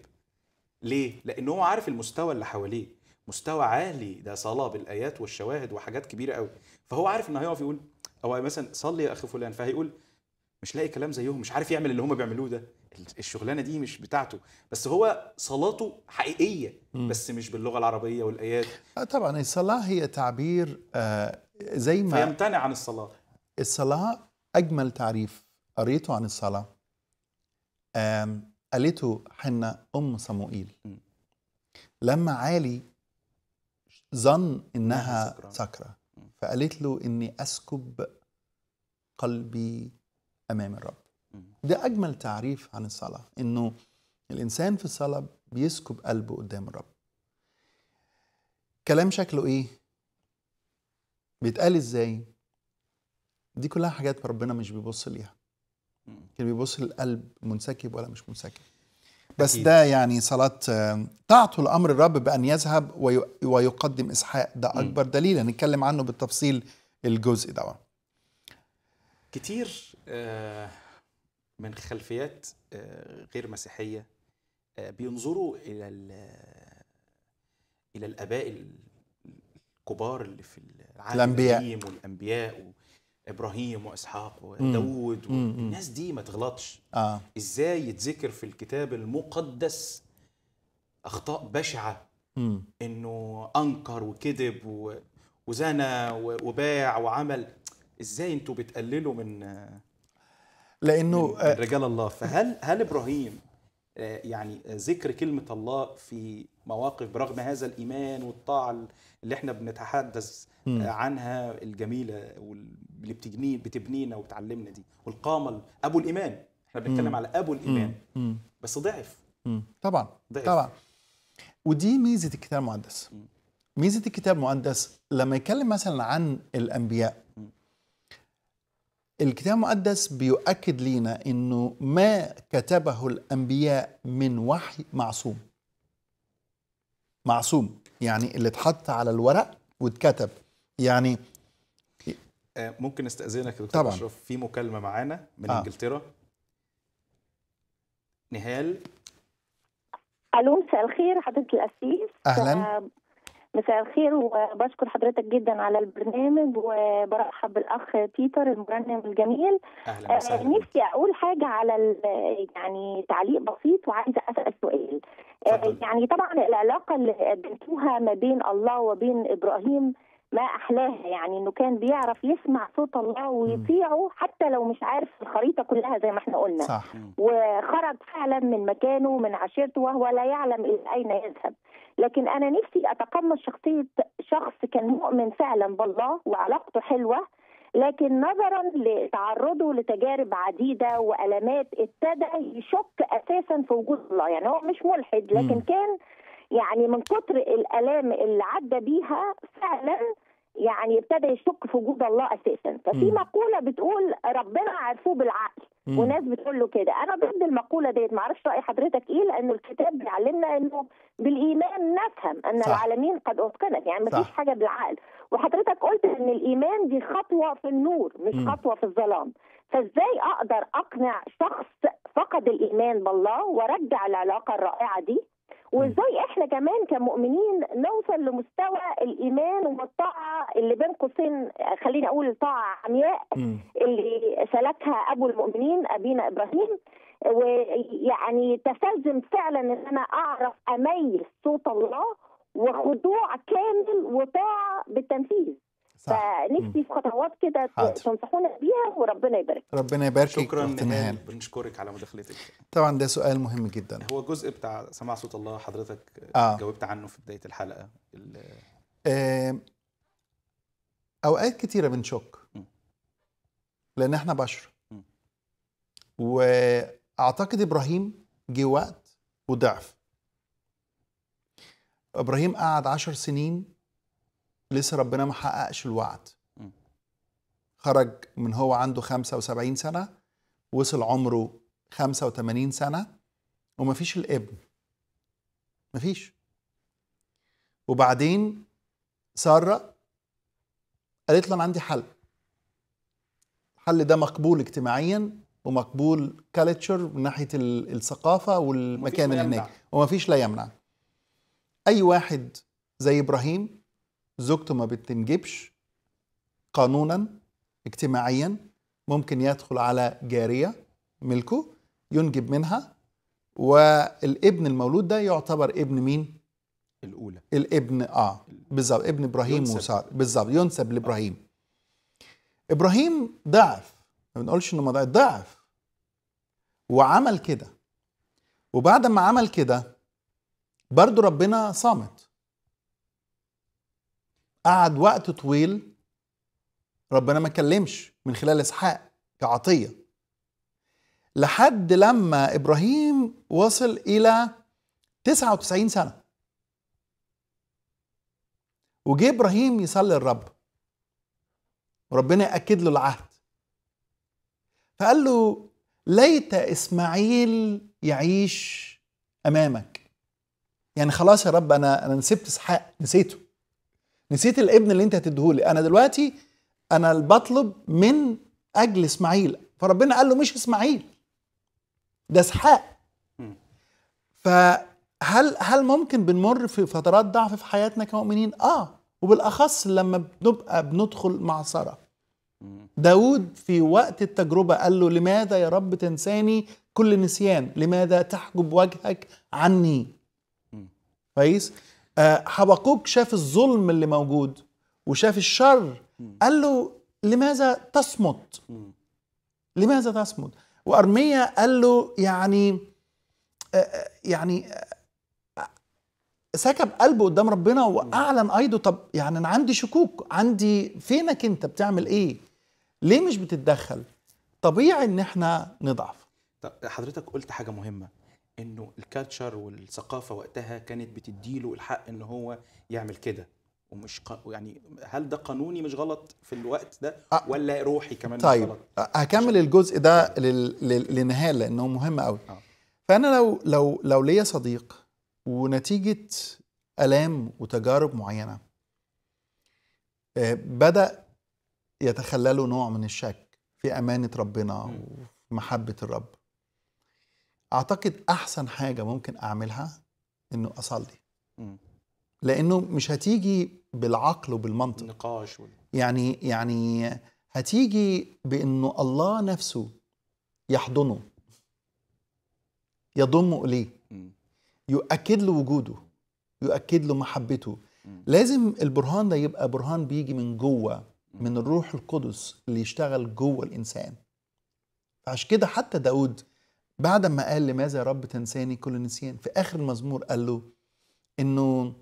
ليه لان هو عارف المستوى اللي حواليه مستوى عالي ده صلاه بالايات والشواهد وحاجات كبيره قوي فهو عارف ان هيقف يقول او مثلا صلي يا اخي فلان فهيقول مش لاقي كلام زيهم مش عارف يعمل اللي هم بيعملوه ده الشغلانه دي مش بتاعته بس هو صلاته حقيقيه بس مش باللغه العربيه والايات آه، طبعا الصلاه هي تعبير آه، زي ما فيمتنع عن الصلاه الصلاه اجمل تعريف قريته عن الصلاه قالته حنا ام صموئيل لما عالي ظن انها سكره فقالت له اني اسكب قلبي امام الرب ده اجمل تعريف عن الصلاه انه الانسان في الصلاه بيسكب قلبه قدام الرب كلام شكله ايه بيتقال ازاي دي كلها حاجات ربنا مش بيبص ليها كان بيبص للقلب منسكب ولا مش منسكب بس أكيد. ده يعني صلاة تعطوا الأمر الرب بأن يذهب ويقدم إسحاق ده أكبر م. دليل هنتكلم عنه بالتفصيل الجزء ده كتير آه، من خلفيات آه، غير مسيحية آه، بينظروا إلى إلى الآباء الكبار اللي في العالم الأنبياء والأنبياء ابراهيم واسحاق وداوود والناس دي ما تغلطش آه. ازاي يتذكر في الكتاب المقدس اخطاء بشعه مم. انه انكر وكذب وزنى وباع وعمل ازاي انتوا بتقللوا من لانه من آه، رجال الله فهل هل ابراهيم آه، يعني آه، ذكر كلمه الله في مواقف برغم هذا الايمان والطاعه اللي احنا بنتحدث عنها الجميله وال اللي بتجني بتبنينا وبتعلمنا دي والقامه ابو الايمان احنا بنتكلم على ابو الايمان بس ضعف طبعا ضعف. طبعا ودي ميزه الكتاب المقدس ميزه الكتاب المقدس لما يتكلم مثلا عن الانبياء الكتاب المقدس بيؤكد لينا انه ما كتبه الانبياء من وحي معصوم معصوم يعني اللي اتحط على الورق واتكتب يعني آه، ممكن استاذنك يا دكتور طبعا اشرف في مكالمه معانا من آه. انجلترا نهال الو مساء الخير حضرتك الاسيس اهلا آه، مساء الخير وبشكر حضرتك جدا على البرنامج وبرحب بالاخ بيتر المرنم الجميل اهلا وسهلا آه، نفسي اقول حاجه على يعني تعليق بسيط وعايزه اسال سؤال يعني طبعا العلاقه اللي قدمتوها ما بين الله وبين ابراهيم ما احلاها يعني انه كان بيعرف يسمع صوت الله ويطيعه حتى لو مش عارف الخريطه كلها زي ما احنا قلنا صح. وخرج فعلا من مكانه ومن عشيرته وهو لا يعلم الى اين يذهب لكن انا نفسي اتقمص شخصيه شخص كان مؤمن فعلا بالله وعلاقته حلوه لكن نظرا لتعرضه لتجارب عديده والامات ابتدى يشك اساسا في وجود الله يعني هو مش ملحد لكن م. كان يعني من كتر الالام اللي عدى بيها فعلا يعني ابتدى يشك في وجود الله اساسا ففي مقوله بتقول ربنا عرفوه بالعقل وناس بتقول له كده انا ضد المقوله ديت معرفش راي حضرتك ايه لانه الكتاب بيعلمنا انه بالايمان نفهم ان صح. العالمين قد اتقنت يعني مفيش حاجه بالعقل وحضرتك قلت ان الايمان دي خطوه في النور مش مم. خطوه في الظلام فازاي اقدر اقنع شخص فقد الايمان بالله وارجع العلاقه الرائعه دي وازاي احنا كمان كمؤمنين نوصل لمستوى الايمان والطاعه اللي بين قوسين خليني اقول طاعه عمياء اللي سلكها ابو المؤمنين ابينا ابراهيم ويعني تستلزم فعلا ان انا اعرف اميز صوت الله وخضوع كامل وطاعه بالتنفيذ فنفسي في خطوات كده تنصحونا بيها وربنا يبارك ربنا يبارك شكرا نهان بنشكرك على مداخلتك طبعا ده سؤال مهم جدا هو جزء بتاع سماع صوت الله حضرتك آه. جاوبت عنه في بدايه الحلقه آه اوقات كتيره بنشك لان احنا بشر واعتقد ابراهيم جه وقت وضعف ابراهيم قعد عشر سنين لسه ربنا ما حققش الوعد خرج من هو عنده 75 سنة وصل عمره 85 سنة ومفيش الابن مفيش وبعدين سارة قالت له أنا عندي حل الحل ده مقبول اجتماعيا ومقبول كالتشر من ناحية الثقافة والمكان اللي هناك ومفيش لا يمنع أي واحد زي إبراهيم زوجته ما بتنجبش قانونا اجتماعيا ممكن يدخل على جارية ملكه ينجب منها والابن المولود ده يعتبر ابن مين؟ الأولى الابن اه بالظبط ابن ابراهيم وسار بالظبط ينسب آه. لابراهيم آه. ابراهيم ضعف ما بنقولش انه ما ضعف ضعف وعمل كده وبعد ما عمل كده برضه ربنا صامت قعد وقت طويل ربنا ما كلمش من خلال اسحاق كعطيه لحد لما ابراهيم وصل الى 99 سنه وجه ابراهيم يصلي الرب وربنا اكد له العهد فقال له ليت اسماعيل يعيش امامك يعني خلاص يا رب انا انا نسيت اسحاق نسيته نسيت الابن اللي انت هتديهولي انا دلوقتي انا بطلب من اجل اسماعيل فربنا قال له مش اسماعيل ده اسحاق فهل هل ممكن بنمر في فترات ضعف في حياتنا كمؤمنين اه وبالاخص لما بنبقى بندخل مع ساره داود في وقت التجربة قال له لماذا يا رب تنساني كل نسيان لماذا تحجب وجهك عني كويس آه، حبقوك شاف الظلم اللي موجود وشاف الشر قال له لماذا تصمت لماذا تصمت وارميا قال له يعني آه، آه، يعني سكب قلبه قدام ربنا واعلن ايده طب يعني انا عندي شكوك عندي فينك انت بتعمل ايه ليه مش بتتدخل طبيعي ان احنا نضعف حضرتك قلت حاجه مهمه انه الكالتشر والثقافه وقتها كانت بتديله الحق ان هو يعمل كده ومش ق... يعني هل ده قانوني مش غلط في الوقت ده ولا روحي كمان طيب. مش غلط هكمل الجزء ده لل... لل... للنهايه لانه مهم قوي آه. فانا لو لو لو ليا صديق ونتيجه الام وتجارب معينه آه، بدا يتخلله نوع من الشك في امانه ربنا وفي محبه الرب اعتقد احسن حاجه ممكن اعملها انه اصلي م. لانه مش هتيجي بالعقل وبالمنطق نقاش يعني يعني هتيجي بانه الله نفسه يحضنه يضمه اليه يؤكد له وجوده يؤكد له محبته لازم البرهان ده يبقى برهان بيجي من جوه من الروح القدس اللي يشتغل جوه الانسان عشان كده حتى داود بعد ما قال لماذا يا رب تنساني كل نسيان في اخر المزمور قال له انه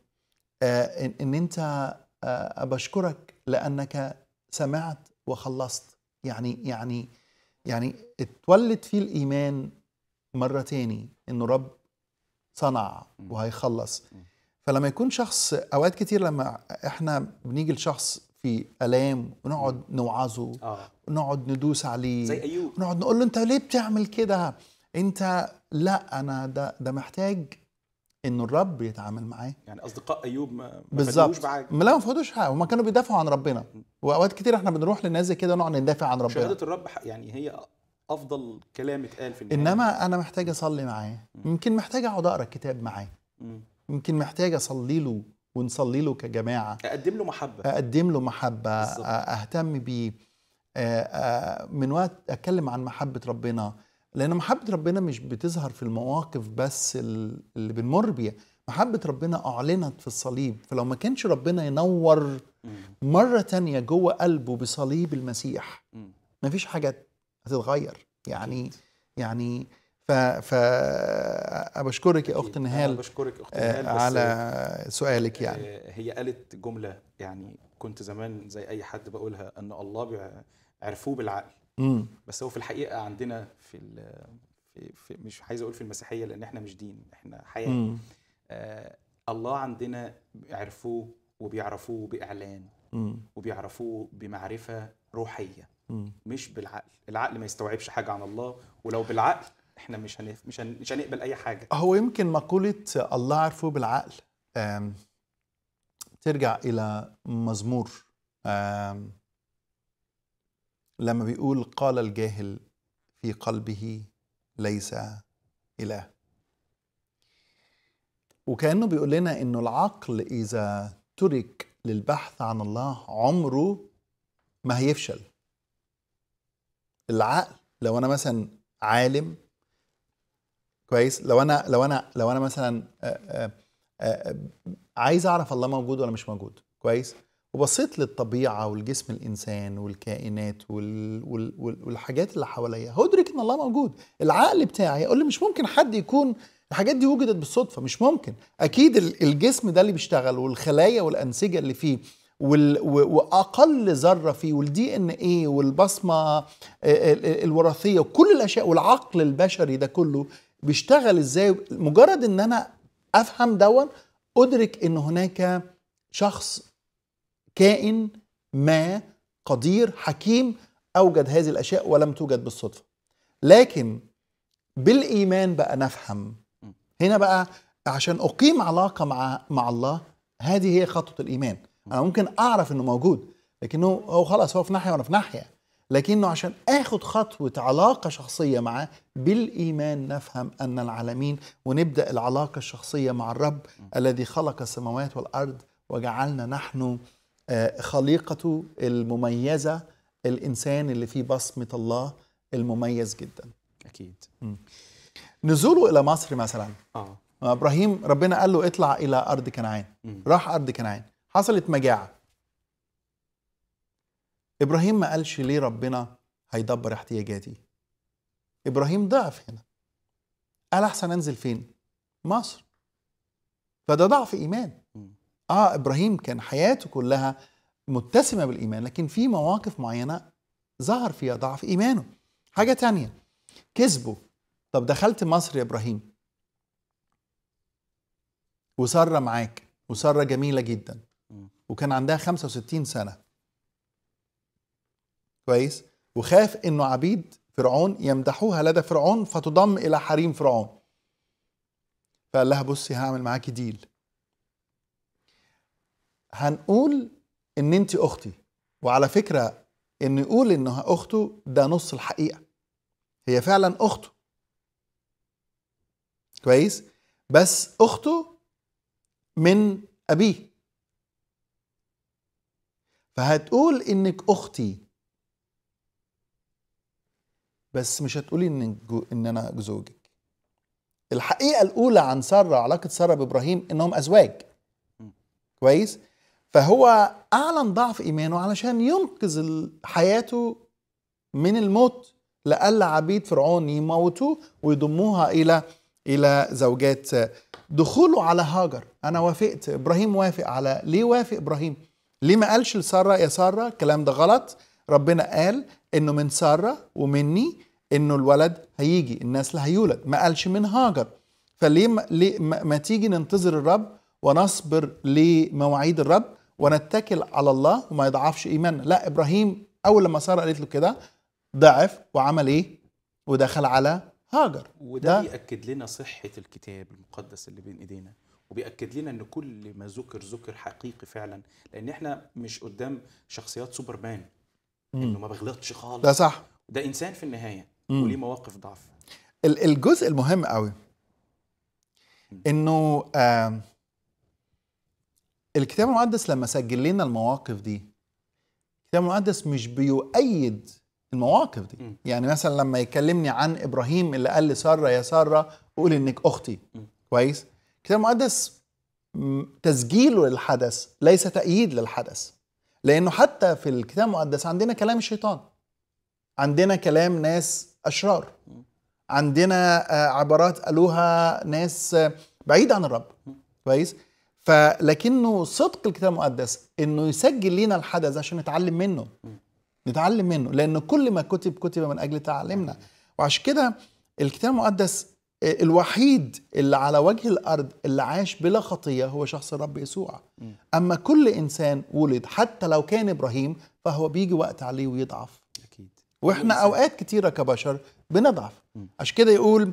آه ان انت آه بشكرك لانك سمعت وخلصت يعني يعني يعني اتولد فيه الايمان مره تاني انه رب صنع وهيخلص فلما يكون شخص اوقات كتير لما احنا بنيجي لشخص في الام ونقعد نوعظه آه. ندوس عليه زي ايوب نقعد نقول له انت ليه بتعمل كده انت لا انا ده ده محتاج ان الرب يتعامل معاه يعني اصدقاء ايوب ما بالظبط معاك لا ما فقدوش حاجه هم كانوا بيدافعوا عن ربنا واوقات كتير احنا بنروح للناس كده نقعد ندافع عن ربنا شهاده الرب يعني هي افضل كلام اتقال في النهاية. انما انا محتاج اصلي معاه يمكن محتاج اقعد اقرا الكتاب معاه يمكن محتاج اصلي له ونصلي له كجماعه اقدم له محبه اقدم له محبه بالزبط. اهتم بيه من وقت اتكلم عن محبه ربنا لان محبه ربنا مش بتظهر في المواقف بس اللي بنمر بيها محبه ربنا اعلنت في الصليب فلو ما كانش ربنا ينور مره تانية جوه قلبه بصليب المسيح ما فيش حاجه هتتغير يعني يعني ف ف بشكرك يا اخت نهال بشكرك اخت نهال آه، على سؤالك يعني آه، هي قالت جمله يعني كنت زمان زي اي حد بقولها ان الله عرفوه بالعقل مم. بس هو في الحقيقه عندنا في, في, في مش عايز اقول في المسيحيه لان احنا مش دين احنا حياه آه الله عندنا عرفوه وبيعرفوه باعلان مم. وبيعرفوه بمعرفه روحيه مم. مش بالعقل العقل ما يستوعبش حاجه عن الله ولو بالعقل احنا مش هنف... مش, هن... مش هنقبل اي حاجه هو يمكن مقوله الله عرفه بالعقل ترجع الى مزمور لما بيقول قال الجاهل في قلبه ليس إله وكأنه بيقول لنا إنه العقل إذا ترك للبحث عن الله عمره ما هيفشل العقل لو أنا مثلا عالم كويس لو أنا لو أنا لو أنا مثلا آآ آه، آآ آه، آآ آه، عايز أعرف الله موجود ولا مش موجود كويس وبصيت للطبيعة والجسم الإنسان والكائنات وال... وال... والحاجات اللي حواليا هدرك إن الله موجود العقل بتاعي يقول لي مش ممكن حد يكون الحاجات دي وجدت بالصدفة مش ممكن أكيد الجسم ده اللي بيشتغل والخلايا والأنسجة اللي فيه وال... واقل ذره فيه والدي ان ايه والبصمه الوراثيه وكل الاشياء والعقل البشري ده كله بيشتغل ازاي مجرد ان انا افهم دون ادرك ان هناك شخص كائن ما قدير حكيم اوجد هذه الاشياء ولم توجد بالصدفه لكن بالايمان بقى نفهم هنا بقى عشان اقيم علاقه مع مع الله هذه هي خطوه الايمان انا ممكن اعرف انه موجود لكنه هو خلاص هو في ناحيه وانا في ناحيه لكنه عشان اخد خطوه علاقه شخصيه معاه بالايمان نفهم ان العالمين ونبدا العلاقه الشخصيه مع الرب الذي خلق السماوات والارض وجعلنا نحن آه، خليقته المميزه الانسان اللي فيه بصمه الله المميز جدا اكيد نزوله الى مصر مثلا آه. اه ابراهيم ربنا قال له اطلع الى ارض كنعان م. راح ارض كنعان حصلت مجاعه ابراهيم ما قالش ليه ربنا هيدبر احتياجاتي ابراهيم ضعف هنا قال احسن انزل فين مصر فده ضعف ايمان اه ابراهيم كان حياته كلها متسمه بالايمان لكن في مواقف معينه ظهر فيها ضعف ايمانه حاجه تانية كذبه طب دخلت مصر يا ابراهيم وساره معاك وساره جميله جدا وكان عندها 65 سنه كويس وخاف انه عبيد فرعون يمدحوها لدى فرعون فتضم الى حريم فرعون فقال لها بصي هعمل معاكي ديل هنقول ان انت اختي وعلى فكره ان يقول انها اخته ده نص الحقيقه هي فعلا اخته كويس بس اخته من ابيه فهتقول انك اختي بس مش هتقولي ان ان انا زوجك الحقيقه الاولى عن ساره علاقه ساره بابراهيم انهم ازواج كويس فهو اعلن ضعف ايمانه علشان ينقذ حياته من الموت لألا عبيد فرعون يموتوه ويضموها الى الى زوجات دخوله على هاجر انا وافقت ابراهيم وافق على ليه وافق ابراهيم ليه ما قالش لساره يا ساره الكلام ده غلط ربنا قال انه من ساره ومني انه الولد هيجي النسل هيولد ما قالش من هاجر فليه ما, ليه ما تيجي ننتظر الرب ونصبر لمواعيد الرب ونتكل على الله وما يضعفش ايماننا لا ابراهيم اول لما ساره قالت له كده ضعف وعمل ايه ودخل على هاجر وده بيأكد لنا صحة الكتاب المقدس اللي بين ايدينا وبيأكد لنا ان كل ما ذكر ذكر حقيقي فعلا لان احنا مش قدام شخصيات سوبرمان انه ما بغلطش خالص ده صح ده انسان في النهايه وليه مواقف ضعف الجزء المهم قوي انه آه الكتاب المقدس لما سجل لنا المواقف دي الكتاب المقدس مش بيؤيد المواقف دي م. يعني مثلا لما يكلمني عن ابراهيم اللي قال لي ساره يا ساره قول انك اختي م. كويس الكتاب المقدس تسجيله للحدث ليس تأييد للحدث لأنه حتى في الكتاب المقدس عندنا كلام الشيطان عندنا كلام ناس أشرار عندنا آه، عبارات قالوها ناس بعيد عن الرب كويس فلكنه صدق الكتاب المقدس انه يسجل لنا الحدث عشان نتعلم منه نتعلم منه لان كل ما كتب كتب من اجل تعلمنا وعشان كده الكتاب المقدس آه، الوحيد اللي على وجه الارض اللي عاش بلا خطيه هو شخص الرب يسوع اما كل انسان ولد حتى لو كان ابراهيم فهو بيجي وقت عليه ويضعف اكيد واحنا اوقات كتيره كبشر بنضعف عشان كده يقول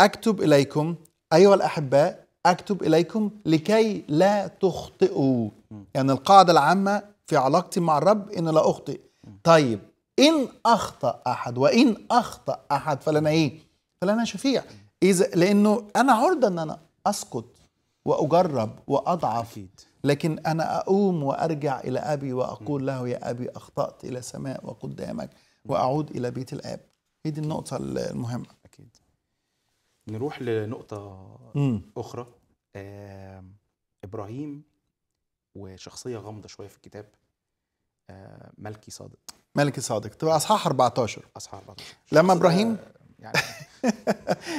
اكتب اليكم ايها الاحباء أكتب إليكم لكي لا تخطئوا يعني القاعدة العامة في علاقتي مع الرب إن لا أخطئ طيب إن أخطأ أحد وإن أخطأ أحد فلنا إيه فلنا شفيع إذا لأنه أنا عرضة إن أنا أسقط وأجرب وأضعف أكيد. لكن أنا أقوم وأرجع إلى أبي وأقول له يا أبي أخطأت إلى سماء وقدامك وأعود إلى بيت الآب هذه دي النقطة المهمة أكيد نروح لنقطة مم. أخرى ابراهيم وشخصيه غامضه شويه في الكتاب آه، ملكي صادق ملكي صادق تبقى اصحاح 14 اصحاح 14 يعني آه، لما ابراهيم يعني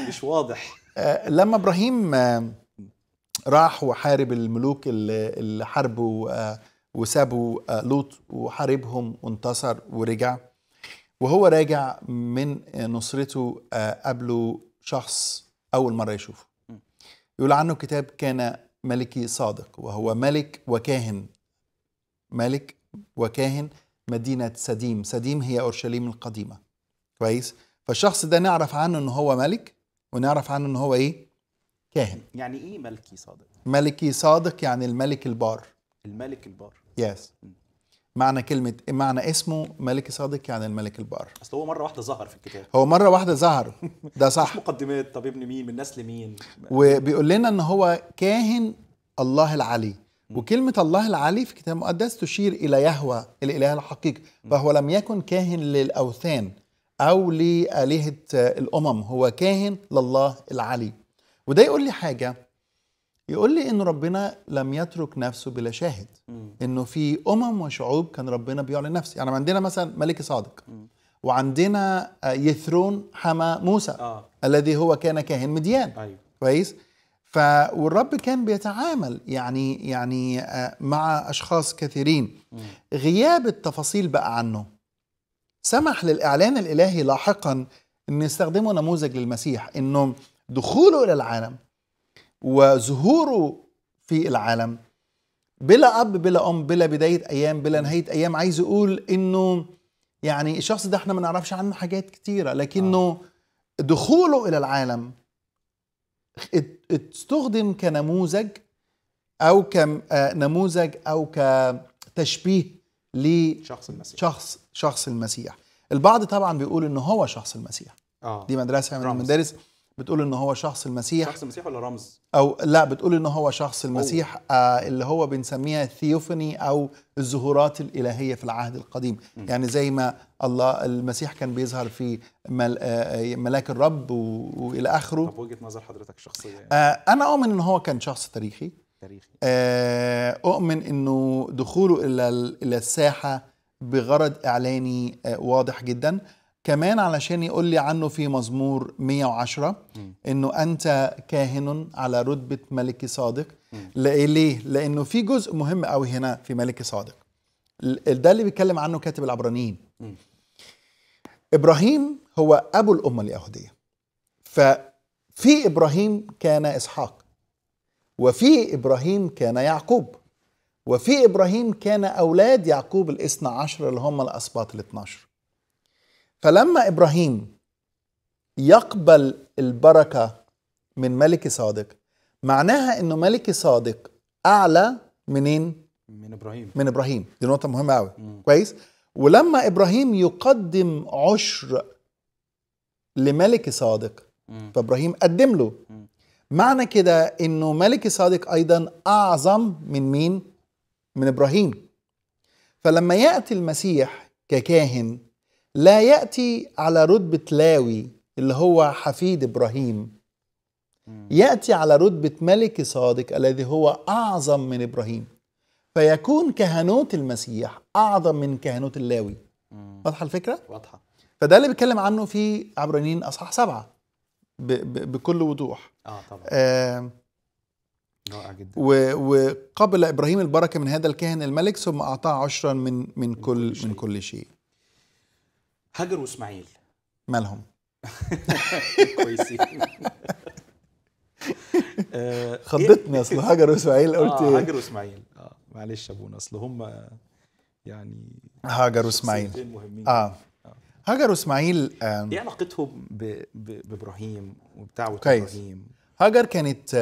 مش واضح لما ابراهيم راح وحارب الملوك اللي حاربوا آه، وسابوا لوط وحاربهم وانتصر ورجع وهو راجع من نصرته قابله شخص اول مره يشوفه يقول عنه كتاب كان ملكي صادق وهو ملك وكاهن ملك وكاهن مدينة سديم سديم هي أورشليم القديمة كويس فالشخص ده نعرف عنه أنه هو ملك ونعرف عنه أنه هو إيه كاهن يعني إيه ملكي صادق ملكي صادق يعني الملك البار الملك البار يس yes. معنى كلمة معنى اسمه ملك صادق يعني الملك البار اصل هو مرة واحدة ظهر في الكتاب هو مرة واحدة ظهر ده صح مش مقدمات طب ابن مين من نسل مين وبيقول لنا ان هو كاهن الله العلي وكلمة الله العلي في الكتاب المقدس تشير إلى يهوى الإله الحقيقي فهو لم يكن كاهن للأوثان أو لآلهة الأمم هو كاهن لله العلي وده يقول لي حاجة يقول لي ان ربنا لم يترك نفسه بلا شاهد انه في امم وشعوب كان ربنا بيعلن نفسه يعني عندنا مثلا ملك صادق وعندنا آه، يثرون حما موسى آه. الذي هو كان كاهن مديان أيوه. كويس ف والرب كان بيتعامل يعني يعني آه، مع اشخاص كثيرين غياب التفاصيل بقى عنه سمح للاعلان الالهي لاحقا ان يستخدموا نموذج للمسيح انه دخوله الى العالم وظهوره في العالم بلا اب بلا ام بلا بدايه ايام بلا نهايه ايام عايز اقول انه يعني الشخص ده احنا ما نعرفش عنه حاجات كتيره لكنه آه. دخوله الى العالم استخدم كنموذج او كنموذج آه، او كتشبيه لشخص المسيح شخص شخص المسيح البعض طبعا بيقول ان هو شخص المسيح آه. دي مدرسه من المدارس بتقول ان هو شخص المسيح شخص المسيح ولا رمز او لا بتقول ان هو شخص المسيح آه اللي هو بنسميها الثيوفني او الظهورات الالهيه في العهد القديم م. يعني زي ما الله المسيح كان بيظهر في مل آه, آه، ملاك الرب والى اخره طب وجهه نظر حضرتك الشخصيه يعني. آه انا اؤمن ان هو كان شخص تاريخي تاريخي آه اؤمن انه دخوله الى الى الساحه بغرض اعلاني آه، واضح جدا كمان علشان يقول لي عنه في مزمور 110 انه انت كاهن على رتبه ملك صادق ليه لانه في جزء مهم قوي هنا في ملك صادق ده اللي بيتكلم عنه كاتب العبرانيين ابراهيم هو ابو الامه اليهوديه ففي ابراهيم كان اسحاق وفي ابراهيم كان يعقوب وفي ابراهيم كان اولاد يعقوب الاثنى عشر اللي هم الاسباط الاثنى عشر فلما ابراهيم يقبل البركه من ملك صادق معناها انه ملك صادق اعلى منين من ابراهيم من ابراهيم دي نقطه مهمه قوي كويس ولما ابراهيم يقدم عشر لملك صادق مم. فابراهيم قدم له مم. معنى كده انه ملك صادق ايضا اعظم من مين من ابراهيم فلما ياتي المسيح ككاهن لا يأتي على رتبة لاوي اللي هو حفيد إبراهيم يأتي على رتبة ملك صادق الذي هو أعظم من إبراهيم فيكون كهنوت المسيح أعظم من كهنوت اللاوي واضحة الفكرة؟ واضحة فده اللي بيتكلم عنه في عبرانيين أصحاح سبعة ب ب بكل وضوح اه طبعا آه رائع جدا وقبل ابراهيم البركه من هذا الكاهن الملك ثم اعطاه عشرا من من كل من كل شيء هاجر واسماعيل مالهم كويسين آه، خضتني إيه؟ اصل هاجر واسماعيل آه، قلت اه هاجر واسماعيل اه معلش يا ابونا اصل هم يعني هاجر واسماعيل آه. اه هاجر واسماعيل ايه علاقتهم بابراهيم وبدعوه ابراهيم هاجر كانت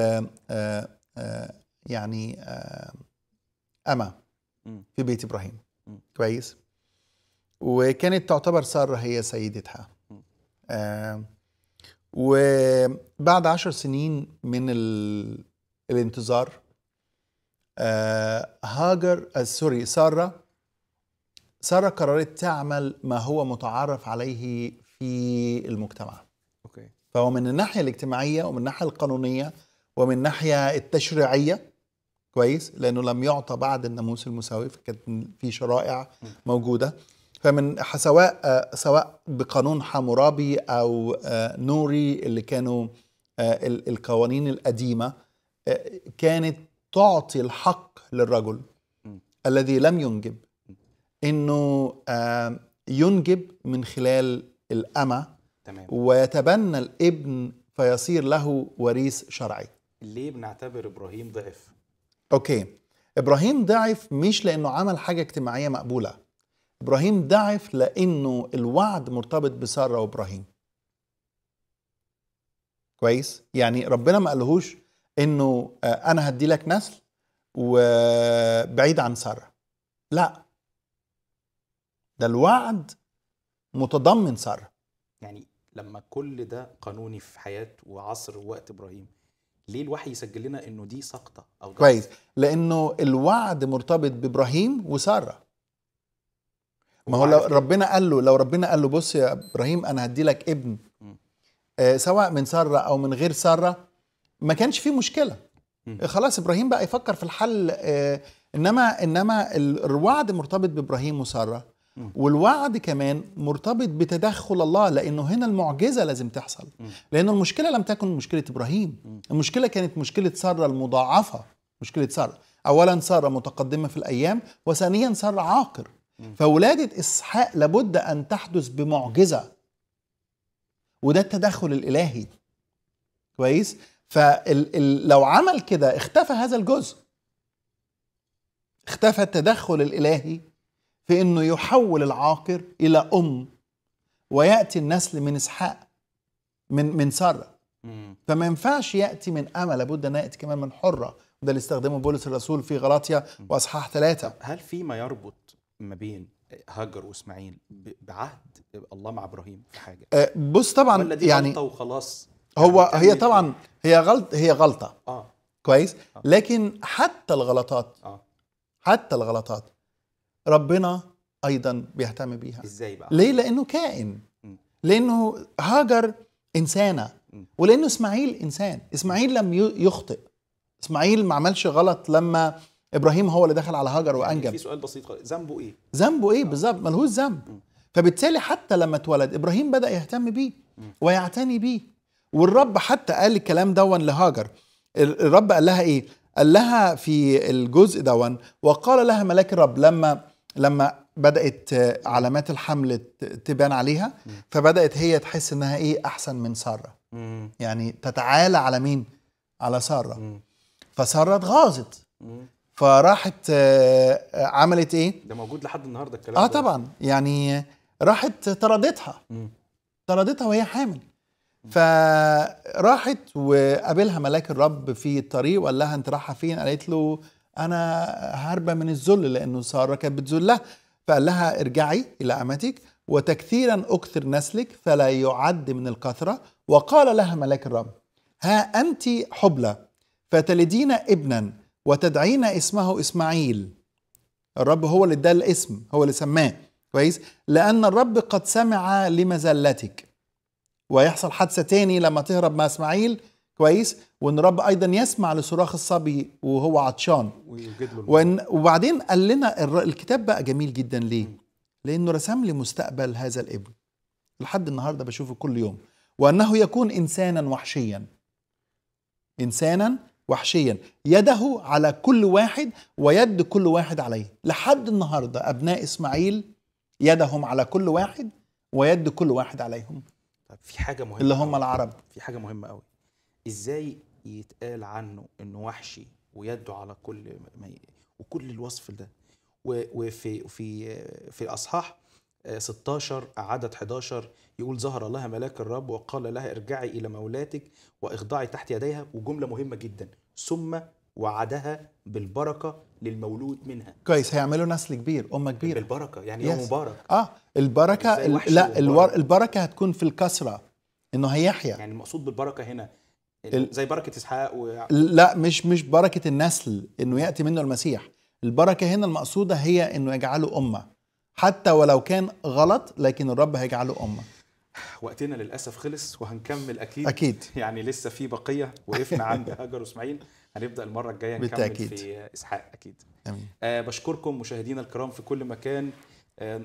آآ آآ يعني أما في بيت إبراهيم كويس وكانت تعتبر سارة هي سيدتها آه وبعد عشر سنين من الانتظار آه هاجر آه سوري سارة سارة قررت تعمل ما هو متعارف عليه في المجتمع أوكي. فهو من الناحية الاجتماعية ومن الناحية القانونية ومن الناحية التشريعية كويس لأنه لم يعطى بعد الناموس المساوي فكانت في شرائع موجودة فمن سواء سواء بقانون حمورابي او آه، نوري اللي كانوا آه، القوانين القديمه آه، كانت تعطي الحق للرجل الذي لم ينجب انه ينجب من خلال الأمة تمام. ويتبنى الابن فيصير له وريث شرعي ليه بنعتبر إبراهيم ضعف؟ أوكي إبراهيم ضعف مش لأنه عمل حاجة اجتماعية مقبولة ابراهيم ضعف لانه الوعد مرتبط بساره وابراهيم كويس يعني ربنا ما قالهوش انه آه، انا هدي لك نسل وبعيد عن ساره لا ده الوعد متضمن ساره يعني لما كل ده قانوني في حياه وعصر وقت ابراهيم ليه الوحي يسجل لنا انه دي سقطه او كويس لانه الوعد مرتبط بابراهيم وساره ما هو لو ربنا قال له لو ربنا قال له بص يا ابراهيم انا هدي لك ابن آه سواء من ساره او من غير ساره ما كانش في مشكله آه خلاص ابراهيم بقى يفكر في الحل آه انما انما الوعد مرتبط بابراهيم وساره والوعد كمان مرتبط بتدخل الله لانه هنا المعجزه لازم تحصل لانه المشكله لم تكن مشكله ابراهيم المشكله كانت مشكله ساره المضاعفه مشكله ساره اولا ساره متقدمه في الايام وثانيا ساره عاقر فولادة إسحاق لابد أن تحدث بمعجزة وده التدخل الإلهي كويس فلو عمل كده اختفى هذا الجزء اختفى التدخل الإلهي في أنه يحول العاقر إلى أم ويأتي النسل من إسحاق من من سارة فما ينفعش يأتي من أمل لابد أن يأتي كمان من حرة وده اللي استخدمه بولس الرسول في غلاطيا وأصحاح ثلاثة هل في ما يربط ما بين هاجر واسماعيل بعهد الله مع ابراهيم في حاجه آه، بص طبعا ولا دي يعني غلطه وخلاص هو يعني هي طبعا هي غلط هي غلطه اه كويس آه. لكن حتى الغلطات آه. حتى الغلطات ربنا ايضا بيهتم بيها ازاي بقى ليه لانه كائن م. لانه هاجر انسانه ولانه اسماعيل انسان اسماعيل لم يخطئ اسماعيل ما عملش غلط لما آه ابراهيم هو اللي دخل على هاجر يعني وانجب يعني في سؤال بسيط ذنبه ايه ذنبه ايه آه. بالظبط ملهوش ذنب فبالتالي حتى لما اتولد ابراهيم بدا يهتم بيه ويعتني بيه والرب حتى قال الكلام دون لهاجر الرب قال لها ايه قال لها في الجزء دون وقال لها ملاك الرب لما لما بدات علامات الحمل تبان عليها فبدات هي تحس انها ايه احسن من ساره يعني تتعالى على مين على ساره فساره اتغاظت فراحت آه، آه، عملت ايه ده موجود لحد النهارده الكلام اه طبعا يعني راحت طردتها طردتها وهي حامل فراحت وقابلها ملاك الرب في الطريق وقال لها انت رايحه فين قالت له انا هاربه من الذل لانه ساره كانت بتذلها فقال لها ارجعي الى امتك وتكثيرا اكثر نسلك فلا يعد من الكثره وقال لها ملاك الرب ها انت حبلى فتلدين ابنا وتدعين اسمه اسماعيل الرب هو اللي ادى الاسم هو اللي سماه كويس لان الرب قد سمع لمذلتك ويحصل حادثه تاني لما تهرب مع اسماعيل كويس وان الرب ايضا يسمع لصراخ الصبي وهو عطشان وإن وبعدين قال لنا الكتاب بقى جميل جدا ليه لانه رسم لي مستقبل هذا الابن لحد النهارده بشوفه كل يوم وانه يكون انسانا وحشيا انسانا وحشيا يده على كل واحد ويد كل واحد عليه لحد النهارده ابناء اسماعيل يدهم على كل واحد ويد كل واحد عليهم طب في حاجه مهمه اللي هم العرب في حاجه مهمه قوي ازاي يتقال عنه انه وحشي ويده على كل ما وكل الوصف ده وفي في في الاصحاح 16 عدد 11 يقول ظهر لها ملاك الرب وقال لها ارجعي إلى مولاتك واخضعي تحت يديها وجملة مهمة جدا ثم وعدها بالبركة للمولود منها كويس هيعملوا نسل كبير أمة كبيرة بالبركة يعني يوم مبارك اه البركة لا البركة. البركة هتكون في الكسرة انه هيحيى يعني المقصود بالبركة هنا زي بركة إسحاق و... لا مش مش بركة النسل انه يأتي منه المسيح البركة هنا المقصودة هي انه يجعله أمة حتى ولو كان غلط لكن الرب هيجعله امه وقتنا للاسف خلص وهنكمل اكيد اكيد يعني لسه في بقيه وقفنا عند هاجر واسماعيل هنبدا المره الجايه نكمل بالتأكيد. في اسحاق اكيد امين آه بشكركم مشاهدينا الكرام في كل مكان آه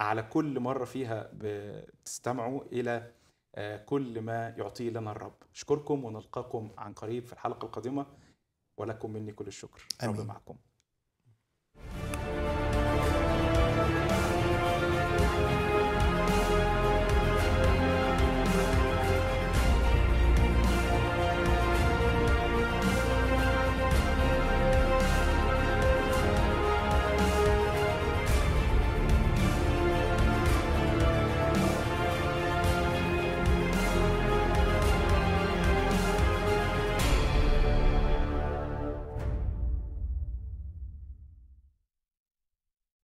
على كل مره فيها بتستمعوا الى آه كل ما يعطيه لنا الرب اشكركم ونلقاكم عن قريب في الحلقه القادمه ولكم مني كل الشكر أمين. رب معكم